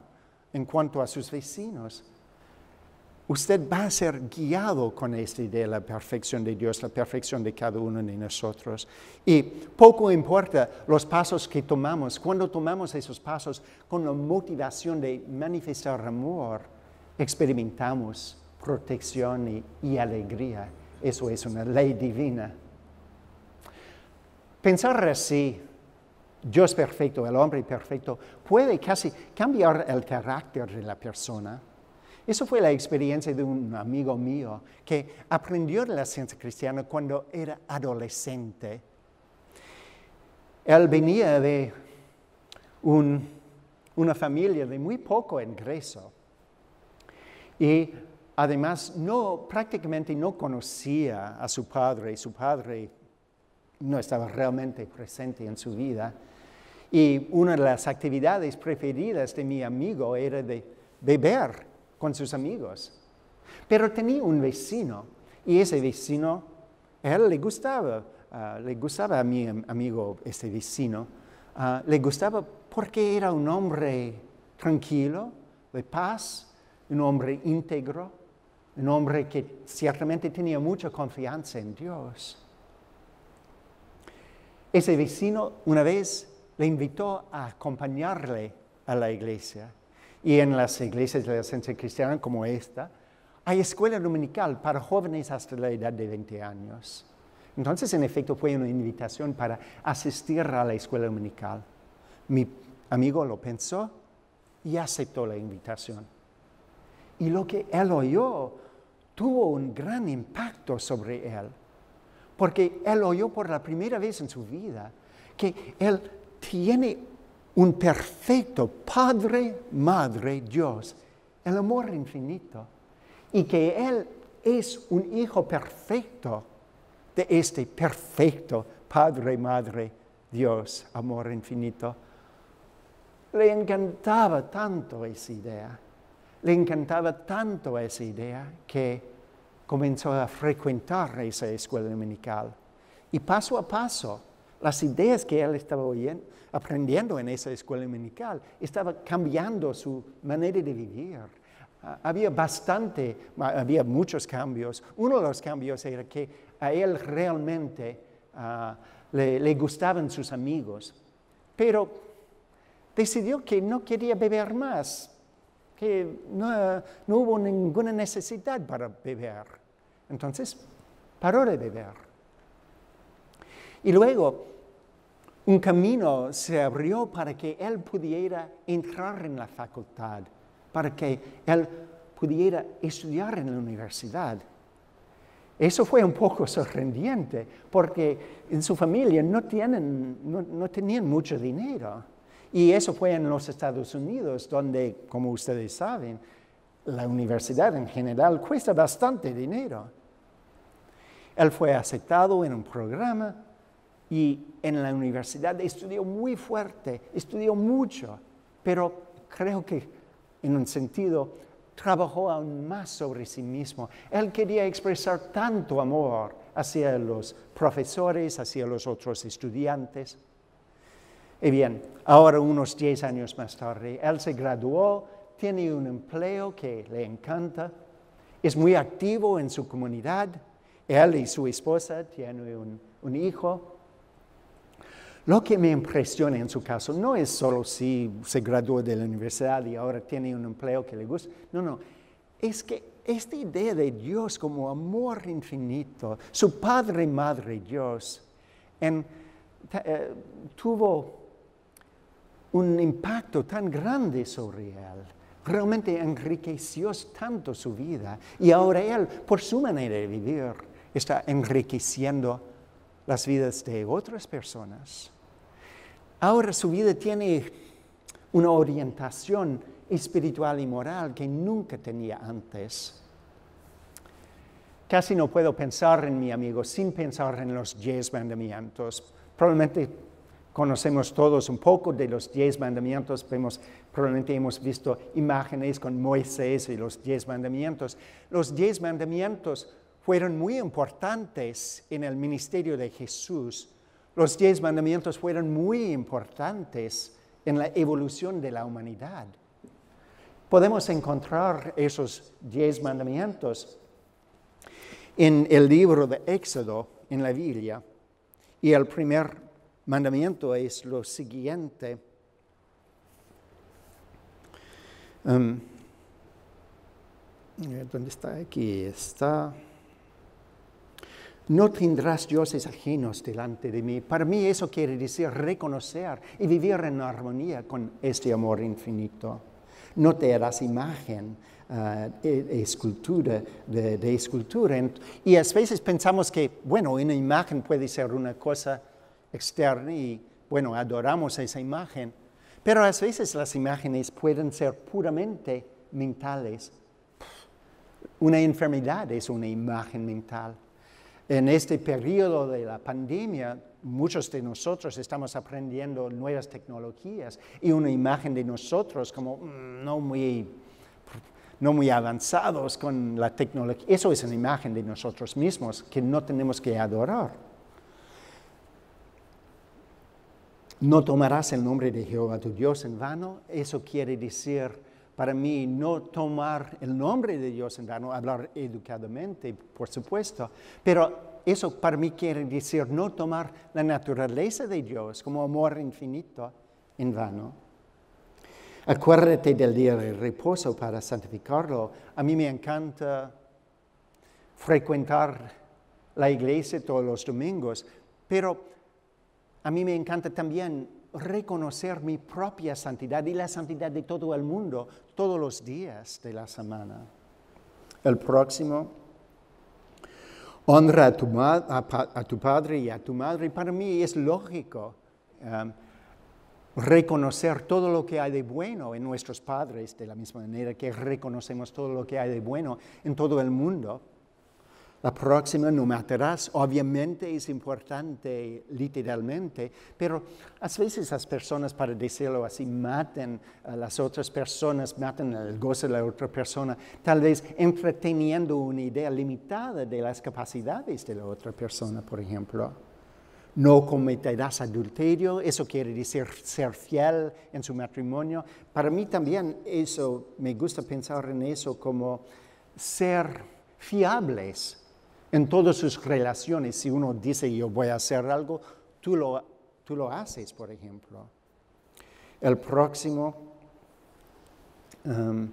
S1: en cuanto a sus vecinos. Usted va a ser guiado con esta idea de la perfección de Dios, la perfección de cada uno de nosotros. Y poco importa los pasos que tomamos, cuando tomamos esos pasos con la motivación de manifestar amor, experimentamos protección y alegría eso es una ley divina. Pensar así, Dios perfecto, el hombre perfecto, puede casi cambiar el carácter de la persona. Eso fue la experiencia de un amigo mío que aprendió la ciencia cristiana cuando era adolescente. Él venía de una familia de muy poco ingreso y Además, no, prácticamente no conocía a su padre, su padre no estaba realmente presente en su vida. Y una de las actividades preferidas de mi amigo era beber con sus amigos. Pero tenía un vecino y ese vecino, a él le gustaba, ah, le gustaba a mi amigo ese vecino, ah, le gustaba porque era un hombre tranquilo, de paz, un hombre íntegro, un hombre que ciertamente tenía mucha confianza en Dios. Ese vecino una vez le invitó a acompañarle a la iglesia. Y en las iglesias de la esencia cristiana como esta, hay escuela dominical para jóvenes hasta la edad de 20 años. Entonces, en efecto, fue una invitación para asistir a la escuela dominical. Mi amigo lo pensó y aceptó la invitación y lo que él oyó tuvo un gran impacto sobre él, porque él oyó por la primera vez en su vida que él tiene un perfecto Padre, Madre, Dios, el amor infinito, y que él es un hijo perfecto de este perfecto Padre, Madre, Dios, amor infinito. Le encantaba tanto esa idea le encantaba tanto esa idea que comenzó a frecuentar esa escuela dominical. Y paso a paso, las ideas que él estaba oyendo, aprendiendo en esa escuela dominical estaba cambiando su manera de vivir. Ah, había bastante, había muchos cambios. Uno de los cambios era que a él realmente ah, le gustaban sus amigos, pero decidió que no quería beber más que no, hubo ninguna necesidad para beber. Entonces, paró de beber. Y luego, un camino se abrió para que él pudiera entrar en la facultad, para que él pudiera estudiar en la universidad. Eso fue un poco sorprendente, porque en su familia no tenían mucho dinero. Y eso fue en los Estados Unidos, donde, como ustedes saben, la universidad en general cuesta bastante dinero. Él fue aceptado en un programa y en la universidad estudió muy fuerte, estudió mucho, pero creo que en un sentido trabajó aún más sobre sí mismo. Él quería expresar tanto amor hacia los profesores, hacia los otros estudiantes. Y bien, ahora unos 10 años más tarde, él se graduó, tiene un empleo que le encanta, es muy activo en su comunidad, él y su esposa tienen un, hijo. Lo que me impresiona en su caso no es solo si se graduó de la universidad y ahora tiene un empleo que le gusta, no, no, es que esta idea de Dios como amor infinito, su Padre, Madre Dios, en, eh, tuvo un impacto tan grande sobre él. Realmente enriqueció tanto su vida y ahora él, por su manera de vivir, está enriqueciendo las vidas de otras personas. Ahora su vida tiene una orientación espiritual y moral que nunca tenía antes. Casi no puedo pensar en mi amigo sin pensar en los diez mandamientos. Probablemente Conocemos todos un poco de los diez mandamientos, probablemente hemos visto imágenes con Moisés y los diez mandamientos. Los diez mandamientos fueron muy importantes en el ministerio de Jesús. Los diez mandamientos fueron muy importantes en la evolución de la humanidad. Podemos encontrar esos diez mandamientos en el libro de Éxodo, en la Biblia, y el primer mandamiento es lo siguiente. Em, eh, ¿Dónde está? Aquí está. No tendrás dioses ajenos delante de mí. Para mí eso quiere decir reconocer y vivir en armonía con este amor infinito. No te harás imagen, eh, e, e escultura de, escultura. Y a veces pensamos que, bueno, una imagen puede ser una cosa externa y, bueno, adoramos esa imagen. Pero a veces las imágenes pueden ser puramente mentales. Una enfermedad es una imagen mental. En este periodo de la pandemia, muchos de nosotros estamos aprendiendo nuevas tecnologías y una imagen de nosotros como mm, no muy, no muy avanzados con la tecnología. Eso es una imagen de nosotros mismos que no tenemos que adorar. no tomarás el nombre de Jehová tu Dios en vano, eso quiere decir para mí no tomar el nombre de Dios en vano, hablar educadamente, por supuesto, pero eso para mí quiere decir no tomar la naturaleza de Dios como amor infinito en vano. Acuérdate del día de reposo para santificarlo. A mí me encanta frecuentar la iglesia todos los domingos, pero a mí me encanta también reconocer mi propia santidad y la santidad de todo el mundo todos los días de la semana. El próximo, honra a tu, padre y a tu madre. Para mí es lógico um, reconocer todo lo que hay de bueno en nuestros padres, de la misma manera que reconocemos todo lo que hay de bueno en todo el mundo la próxima no matarás, obviamente es importante literalmente, pero a veces las personas, para decirlo así, matan a las otras personas, matan el gozo de la otra persona, tal vez entreteniendo una idea limitada de las capacidades de la otra persona, por ejemplo. No cometerás adulterio, eso quiere decir ser fiel en su matrimonio. Para mí también eso, me gusta pensar en eso como ser fiables en todas sus relaciones. Si uno dice yo voy a hacer algo, tú lo, haces, por ejemplo. El próximo, em,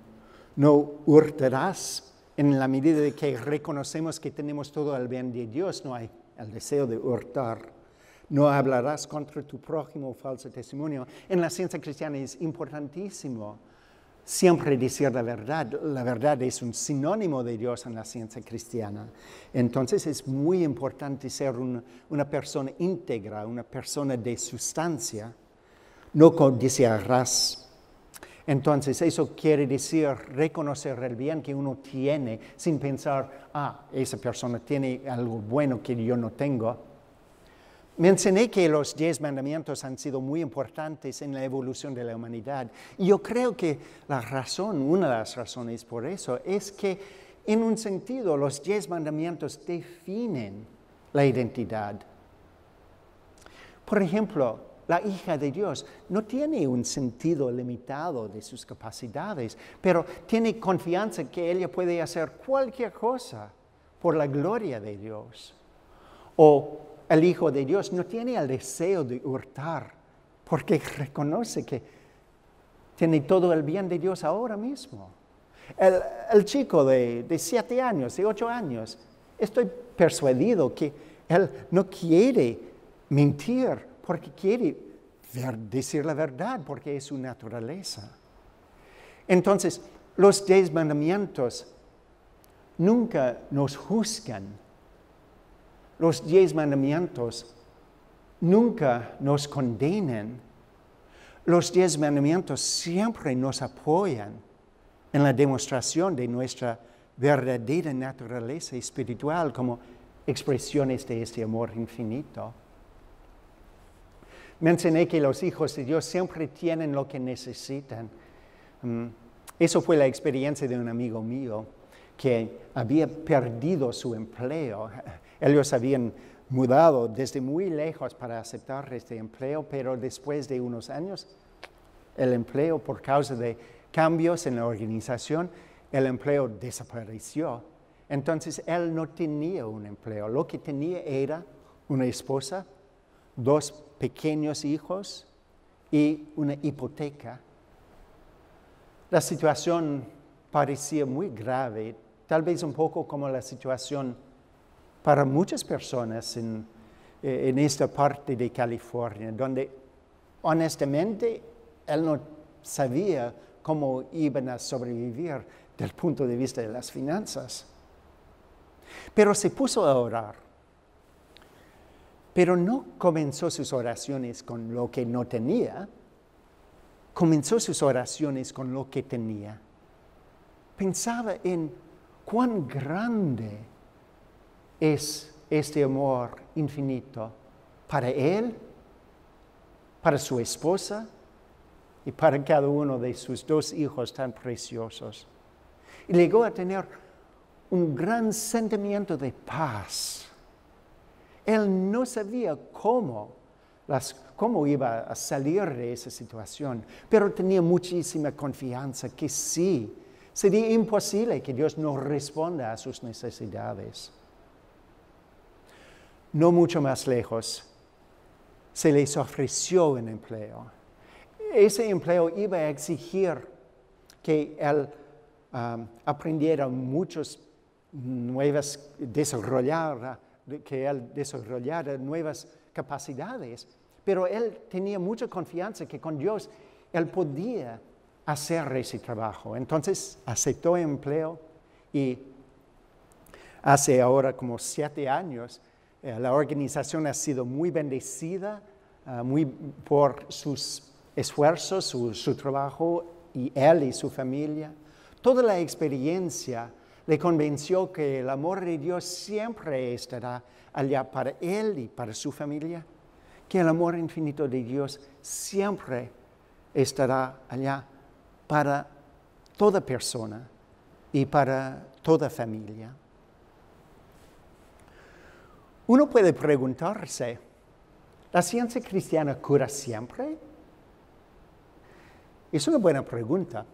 S1: no hurtarás en la medida de que reconocemos que tenemos todo el bien de Dios, no hay el deseo de hurtar. No hablarás contra tu prójimo falso testimonio. En la ciencia cristiana es importantísimo siempre decir la verdad. La verdad es un sinónimo de Dios en la ciencia cristiana. Entonces es muy importante ser una persona íntegra, una persona de sustancia, no con ras. Entonces eso quiere decir reconocer el bien que uno tiene sin pensar, ah, esa persona tiene algo bueno que yo no tengo. Mencioné que los diez mandamientos han sido muy importantes en la evolución de la humanidad. Y yo creo que la razón, una de las razones por eso, es que en un sentido los diez mandamientos definen la identidad. Por ejemplo, la hija de Dios no tiene un sentido limitado de sus capacidades, pero tiene confianza que ella puede hacer cualquier cosa por la gloria de Dios. O el Hijo de Dios no tiene el deseo de hurtar, porque reconoce que tiene todo el bien de Dios ahora mismo. El, chico de, siete años, de ocho años, estoy persuadido que él no quiere mentir, porque quiere decir la verdad, porque es su naturaleza. Entonces, los diez mandamientos nunca nos juzgan los diez mandamientos nunca nos condenan. Los diez mandamientos siempre nos apoyan en la demostración de nuestra verdadera naturaleza espiritual como expresiones de este amor infinito. Mencioné que los hijos de Dios siempre tienen lo que necesitan. Mm, eso fue la experiencia de un amigo mío que había perdido su empleo ellos habían mudado desde muy lejos para aceptar este empleo, pero después de unos años, el empleo, por causa de cambios en la organización, el empleo desapareció. Entonces él no tenía un empleo, lo que tenía era una esposa, dos pequeños hijos y una hipoteca. La situación parecía muy grave, tal vez un poco como la situación para muchas personas eh, en, esta parte de California, donde honestamente él no sabía cómo iban a sobrevivir del punto de vista de las finanzas. Pero se puso a orar. Pero no comenzó sus oraciones con lo que no tenía, comenzó sus oraciones con lo que tenía. Pensaba en cuán grande es este amor infinito para él, para su esposa y para cada uno de sus dos hijos tan preciosos. Y llegó a tener un gran sentimiento de paz. Él no sabía cómo, cómo iba a salir de esa situación, pero tenía muchísima confianza que sí, sería imposible que Dios no responda a sus necesidades no mucho más lejos, se les ofreció un empleo. Ese empleo iba a exigir que él um, aprendiera muchas nuevas, desarrollara, que él desarrollara nuevas capacidades, pero él tenía mucha confianza que con Dios él podía hacer ese trabajo. Entonces aceptó el empleo y hace ahora como siete años eh, la organización ha sido muy bendecida ah, muy por sus esfuerzos, su, trabajo y él y su familia. Toda la experiencia le convenció que el amor de Dios siempre estará allá para él y para su familia, que el amor infinito de Dios siempre estará allá para toda persona y para toda familia. Uno puede preguntarse, ¿la ciencia cristiana cura siempre? Es una buena pregunta.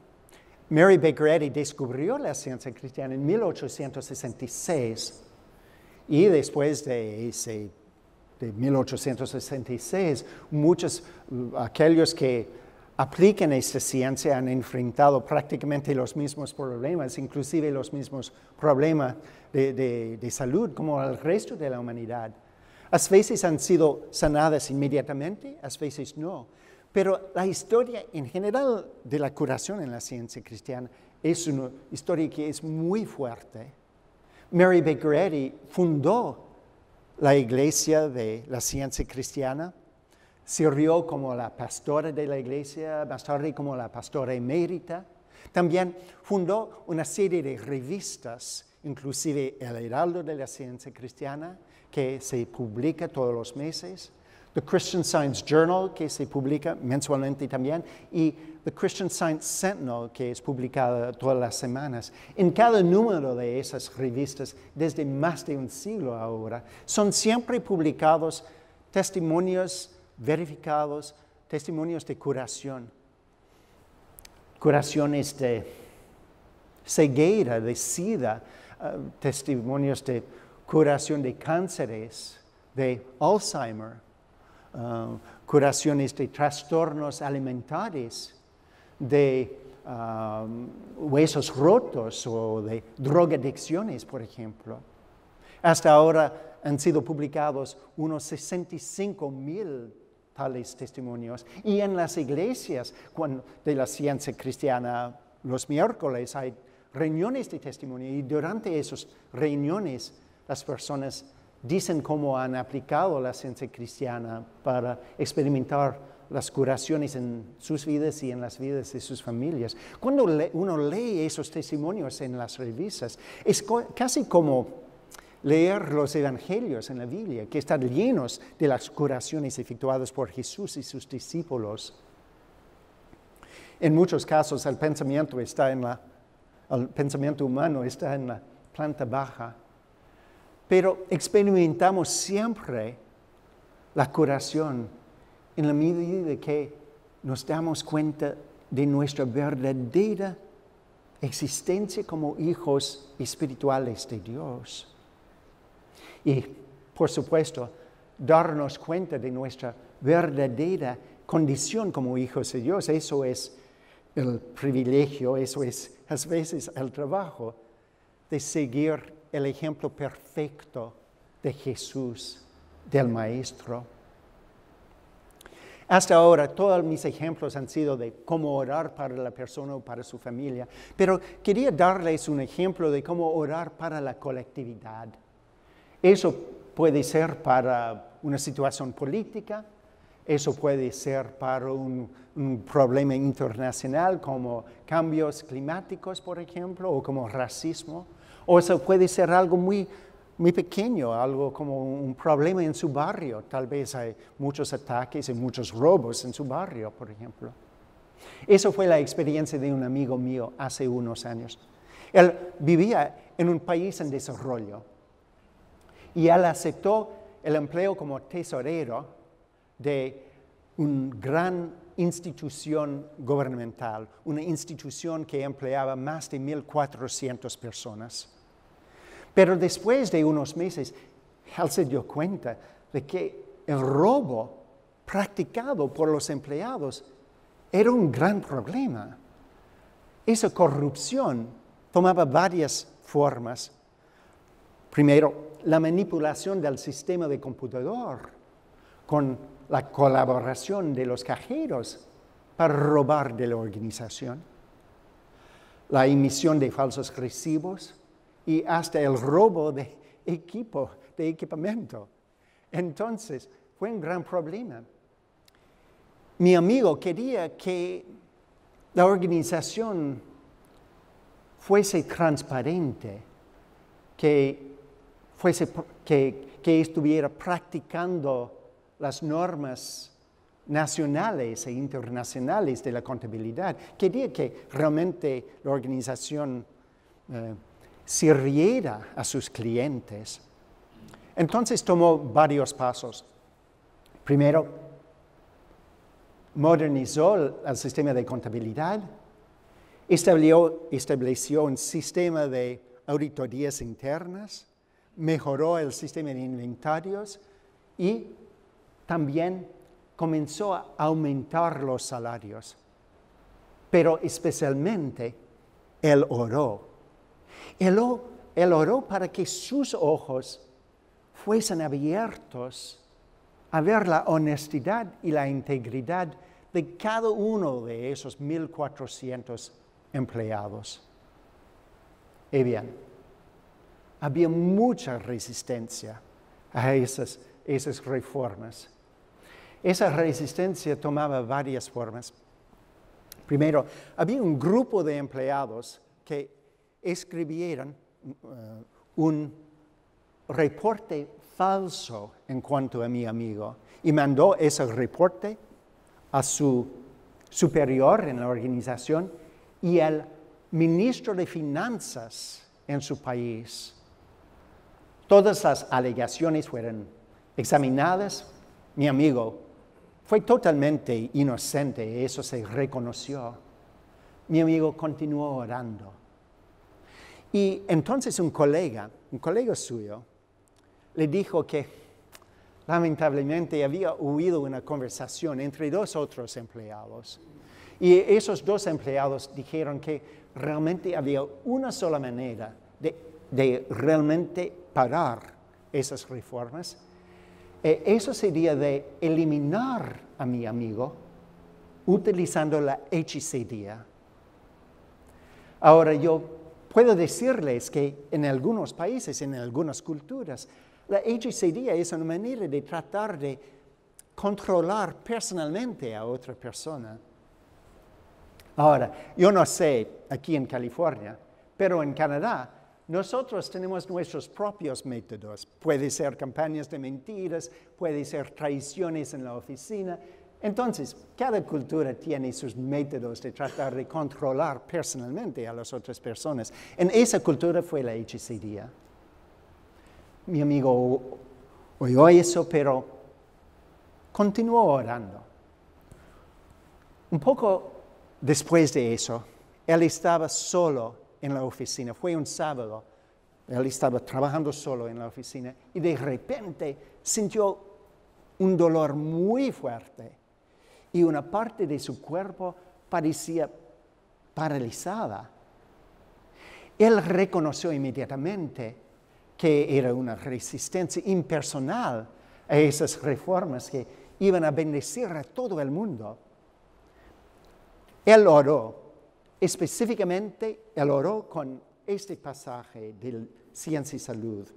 S1: Mary Baker Eddy descubrió la ciencia cristiana en 1866 y después de de 1866, muchos uh, aquellos que apliquen esta ciencia han enfrentado prácticamente los mismos problemas, inclusive los mismos problemas de, salud como el resto de la humanidad. A veces han sido sanadas inmediatamente, a veces no. Pero la historia en general de la curación en la ciencia cristiana es una historia que es muy fuerte. Mary Baker Eddy fundó la Iglesia de la Ciencia Cristiana Sirvió como la pastora de la iglesia, más tarde como la pastora emérita. También fundó una serie de revistas, inclusive El Heraldo de la Ciencia Cristiana, que se publica todos los meses, The Christian Science Journal, que se publica mensualmente también, y The Christian Science Sentinel, que es publicada todas las semanas. En cada número de esas revistas, desde más de un siglo ahora, son siempre publicados testimonios verificados, testimonios de curación, curaciones de ceguera, de sida, ah, testimonios de curación de cánceres, de Alzheimer, ah, curaciones de trastornos alimentarios, de ah, huesos rotos o de drogadicciones, por ejemplo. Hasta ahora han sido publicados unos 65 mil tales testimonios. Y en las iglesias de la ciencia cristiana, los miércoles hay reuniones de testimonio y durante esas reuniones las personas dicen cómo han aplicado la ciencia cristiana para experimentar las curaciones en sus vidas y en las vidas de sus familias. Cuando uno lee esos testimonios en las revistas, es casi como leer los evangelios en la Biblia, que están llenos de las curaciones efectuadas por Jesús y sus discípulos. En muchos casos el pensamiento, está en la, pensamiento humano está en la planta baja, pero experimentamos siempre la curación en la medida que nos damos cuenta de nuestra verdadera existencia como hijos espirituales de Dios y, por supuesto, darnos cuenta de nuestra verdadera condición como hijos de Dios. Eso es el privilegio, eso es a veces el trabajo de seguir el ejemplo perfecto de Jesús, del Maestro. Hasta ahora todos mis ejemplos han sido de cómo orar para la persona o para su familia, pero quería darles un ejemplo de cómo orar para la colectividad. Eso puede ser para una situación política, eso puede ser para un, problema internacional como cambios climáticos, por ejemplo, o como racismo. O eso puede ser algo muy, muy pequeño, algo como un problema en su barrio. Tal vez hay muchos ataques y muchos robos en su barrio, por ejemplo. Eso fue la experiencia de un amigo mío hace unos años. Él vivía en un país en desarrollo, y él aceptó el empleo como tesorero de una gran institución gubernamental, una institución que empleaba más de 1.400 personas. Pero después de unos meses, él se dio cuenta de que el robo practicado por los empleados era un gran problema. Esa corrupción tomaba varias formas. Primero, la manipulación del sistema de computador con la colaboración de los cajeros para robar de la organización, la emisión de falsos recibos y hasta el robo de equipo, de equipamiento. Entonces, fue un gran problema. Mi amigo quería que la organización fuese transparente, que que, estuviera practicando las normas nacionales e internacionales de la contabilidad. Quería que realmente la organización eh, sirviera a sus clientes. Entonces tomó varios pasos. Primero, modernizó el sistema de contabilidad, estableció un sistema de auditorías internas, mejoró el sistema de inventarios y también comenzó a aumentar los salarios. Pero especialmente él oró. Él, oró para que sus ojos fuesen abiertos a ver la honestidad y la integridad de cada uno de esos 1.400 empleados. bien, había mucha resistencia a esas, reformas. Esa resistencia tomaba varias formas. Primero, había un grupo de empleados que escribieron uh, un reporte falso en cuanto a mi amigo y mandó ese reporte a su superior en la organización y al ministro de Finanzas en su país. Todas las alegaciones fueron examinadas. Mi amigo fue totalmente inocente, eso se reconoció. Mi amigo continuó orando. Y entonces un colega, un colega suyo, le dijo que lamentablemente había huido una conversación entre dos otros empleados. Y esos dos empleados dijeron que realmente había una sola manera de, de realmente parar esas reformas, eh, eso sería de eliminar a mi amigo utilizando la hechicería. Ahora yo puedo decirles que en algunos países, en algunas culturas, la hechicería es una manera de tratar de controlar personalmente a otra persona. Ahora, yo no sé aquí en California, pero en Canadá nosotros tenemos nuestros propios métodos. Puede ser campañas de mentiras, puede ser traiciones en la oficina. Entonces, cada cultura tiene sus métodos de tratar de controlar personalmente a las otras personas. En esa cultura fue la hechicería. Mi amigo oyó eso, pero continuó orando. Un poco después de eso, él estaba solo en la oficina. Fue un sábado, él estaba trabajando solo en la oficina y de repente sintió un dolor muy fuerte y una parte de su cuerpo parecía paralizada. Él reconoció inmediatamente que era una resistencia impersonal a esas reformas que iban a bendecir a todo el mundo. Él oró Específicamente, él oró con este pasaje de Ciencia y Salud.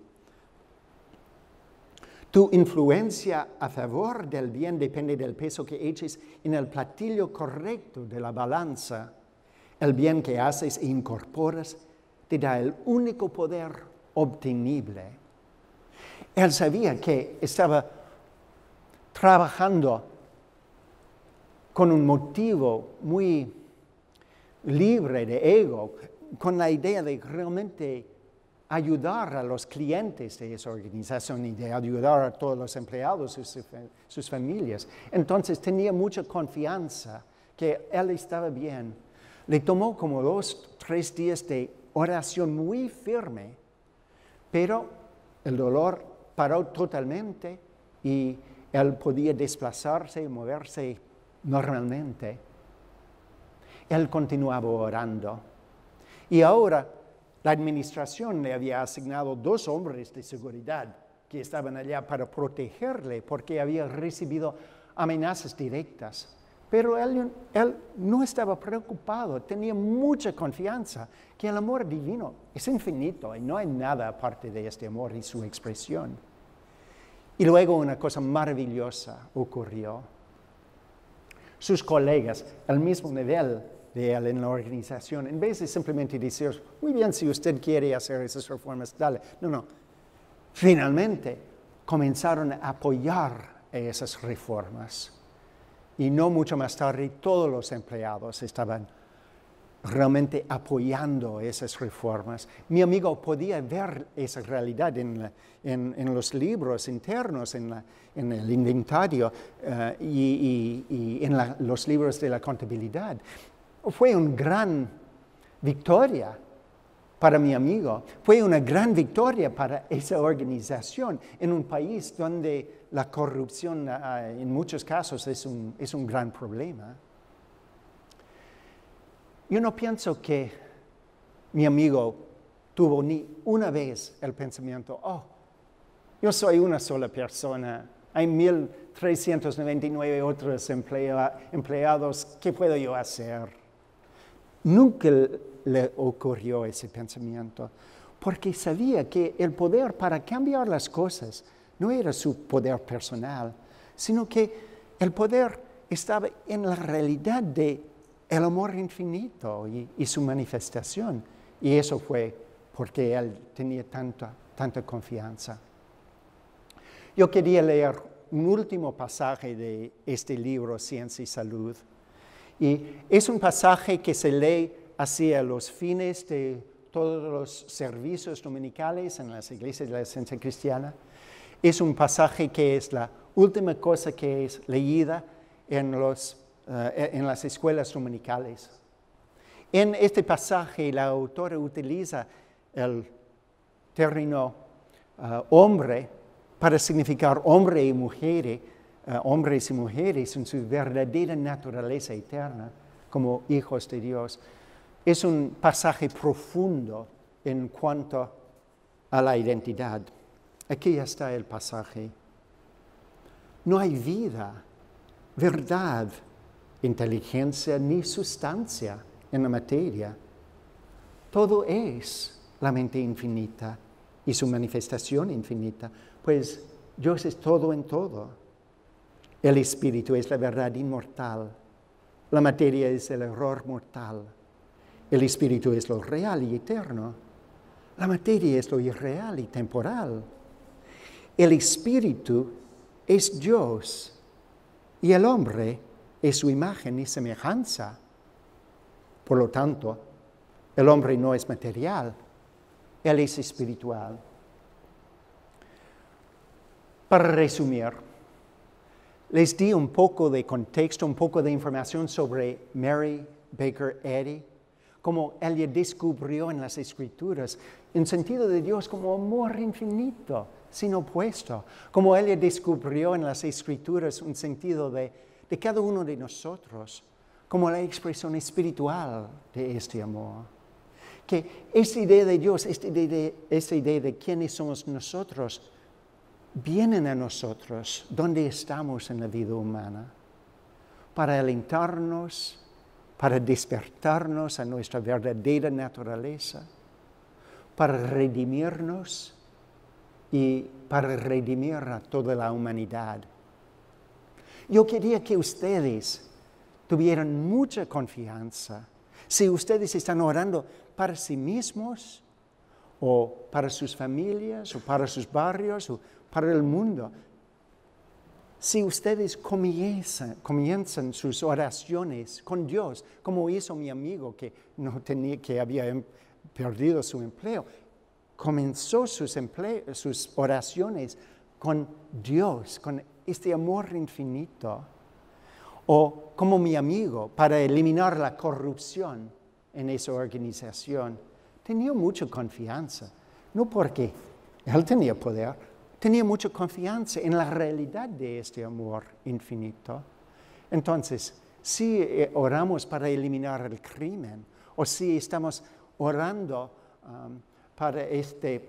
S1: Tu influencia a favor del bien depende del peso que eches en el platillo correcto de la balanza. El bien que haces e incorporas te da el único poder obtenible. Él sabía que estaba trabajando con un motivo muy libre de ego, con la idea de realmente ayudar a los clientes de esa organización y de ayudar a todos los empleados y sus, sus familias. Entonces tenía mucha confianza que él estaba bien. Le tomó como dos, tres días de oración muy firme, pero el dolor paró totalmente y él podía desplazarse y moverse normalmente. Él continuaba orando. Y ahora la administración le había asignado dos hombres de seguridad que estaban allá para protegerle porque había recibido amenazas directas. Pero él, no estaba preocupado, tenía mucha confianza que el amor divino es infinito y no hay nada aparte de este amor y su expresión. Y luego una cosa maravillosa ocurrió. Sus colegas, al mismo nivel, de la organización, en vez de simplemente decir, muy bien, si usted quiere hacer esas reformas, dale. No, no. Finalmente comenzaron a apoyar esas reformas y no mucho más tarde todos los empleados estaban realmente apoyando esas reformas. Mi amigo podía ver esa realidad en, los libros internos, en, el inventario eh, y, en los libros de la contabilidad fue una gran victoria para mi amigo, fue una gran victoria para esa organización en un país donde la corrupción ah, ah, en muchos casos es un, gran problema. Yo no pienso que mi amigo tuvo ni una vez el pensamiento, oh, yo soy una sola persona, hay 1.399 otros empleados, ¿qué puedo yo hacer? Nunca le ocurrió ese pensamiento, porque sabía que el poder para cambiar las cosas no era su poder personal, sino que el poder estaba en la realidad de el amor infinito y, su manifestación. Y eso fue porque él tenía tanta, tanta confianza. Yo quería leer un último pasaje de este libro, Ciencia y Salud, y es un pasaje que se lee hacia los fines de todos los servicios dominicales en las iglesias de la esencia cristiana. Es un pasaje que es la última cosa que es leída en, eh, las escuelas dominicales. En este pasaje la autora utiliza el término eh, hombre para significar hombre y mujer eh, hombres y mujeres en su verdadera naturaleza eterna como hijos de Dios, es un pasaje profundo en cuanto a la identidad. Aquí está el pasaje. No hay vida, verdad, inteligencia ni sustancia en la materia. Todo es la mente infinita y su manifestación infinita, pues Dios es todo en todo. El espíritu es la verdad inmortal. La materia es el error mortal. El espíritu es lo real y eterno. La materia es lo irreal y temporal. El espíritu es Dios y el hombre es su imagen y semejanza. Por lo tanto, el hombre no es material, él es espiritual. Para resumir, les di un poco de contexto, un poco de información sobre Mary Baker Eddy, como ella descubrió en las escrituras un sentido de Dios como amor infinito, sin opuesto, como ella descubrió en las escrituras un sentido de, cada uno de nosotros, como la expresión espiritual de este amor que esta idea de Dios, esta de, esa idea de quiénes somos nosotros, vienen a nosotros donde estamos en la vida humana para alentarnos, para despertarnos a nuestra verdadera naturaleza, para redimirnos y para redimir a toda la humanidad. Yo quería que ustedes tuvieran mucha confianza si ustedes están orando para sí mismos o para sus familias o para sus barrios para el mundo. Si ustedes comienzan, sus oraciones con Dios, como hizo mi amigo que, no tenía, que había em, perdido su empleo, comenzó sus, sus oraciones con Dios, con este amor infinito, o como mi amigo, para eliminar la corrupción en esa organización, tenía mucha confianza, no porque él tenía poder, tenía mucha confianza en la realidad de este amor infinito. Entonces, si eh, oramos para eliminar el crimen o si estamos orando um, para este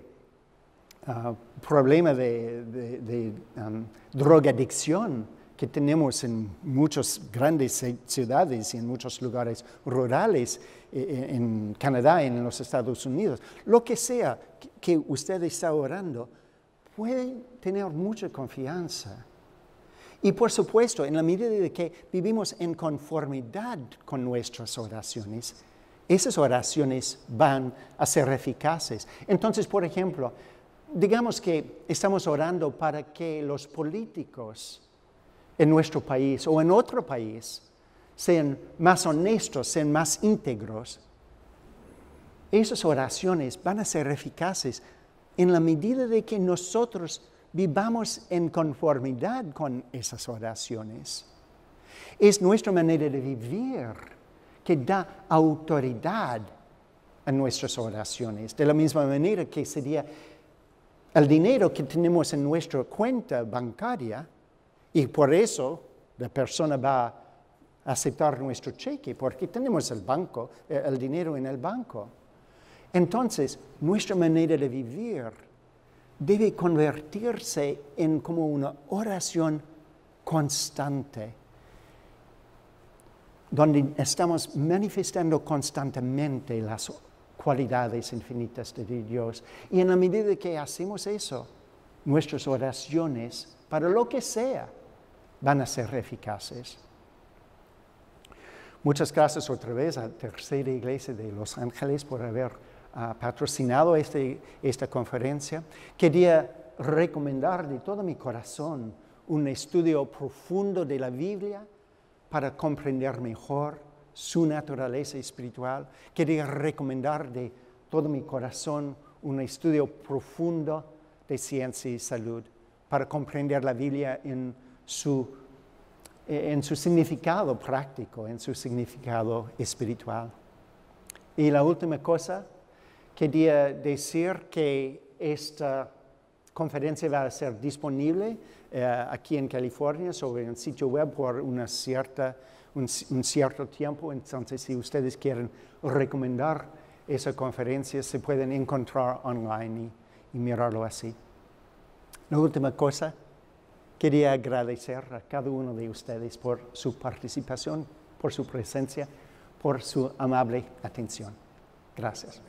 S1: uh, problema de, um, drogadicción que tenemos en muchas grandes ciudades y en muchos lugares rurales eh, eh, en Canadá, en los Estados Unidos, lo que sea que usted está orando, pueden tener mucha confianza. Y por supuesto, en la medida de que vivimos en conformidad con nuestras oraciones, esas oraciones van a ser eficaces. Entonces, por ejemplo, digamos que estamos orando para que los políticos en nuestro país o en otro país sean más honestos, sean más íntegros. Esas oraciones van a ser eficaces en la medida de que nosotros vivamos en conformidad con esas oraciones. Es nuestra manera de vivir que da autoridad a nuestras oraciones, de la misma manera que sería el dinero que tenemos en nuestra cuenta bancaria y por eso la persona va a aceptar nuestro cheque, porque tenemos el banco, eh, el dinero en el banco. Entonces, nuestra manera de vivir debe convertirse en como una oración constante, donde estamos manifestando constantemente las cualidades infinitas de Dios. Y en la medida que hacemos eso, nuestras oraciones, para lo que sea, van a ser eficaces. Muchas gracias otra vez a Tercera Iglesia de Los Ángeles por haber ha patrocinado este, esta conferencia. Quería recomendar de todo mi corazón un estudio profundo de la Biblia para comprender mejor su naturaleza espiritual. Quería recomendar de todo mi corazón un estudio profundo de ciencia y salud para comprender la Biblia en su significado práctico, en su significado espiritual. Y la última cosa Quería decir que esta conferencia va a ser disponible eh, aquí en California sobre el sitio web por un, cierto tiempo. Entonces, si ustedes quieren recomendar esa conferencia, se pueden encontrar online y mirarlo así. La última cosa, quería agradecer a cada uno de ustedes por su participación, por su presencia, por su amable atención. Gracias.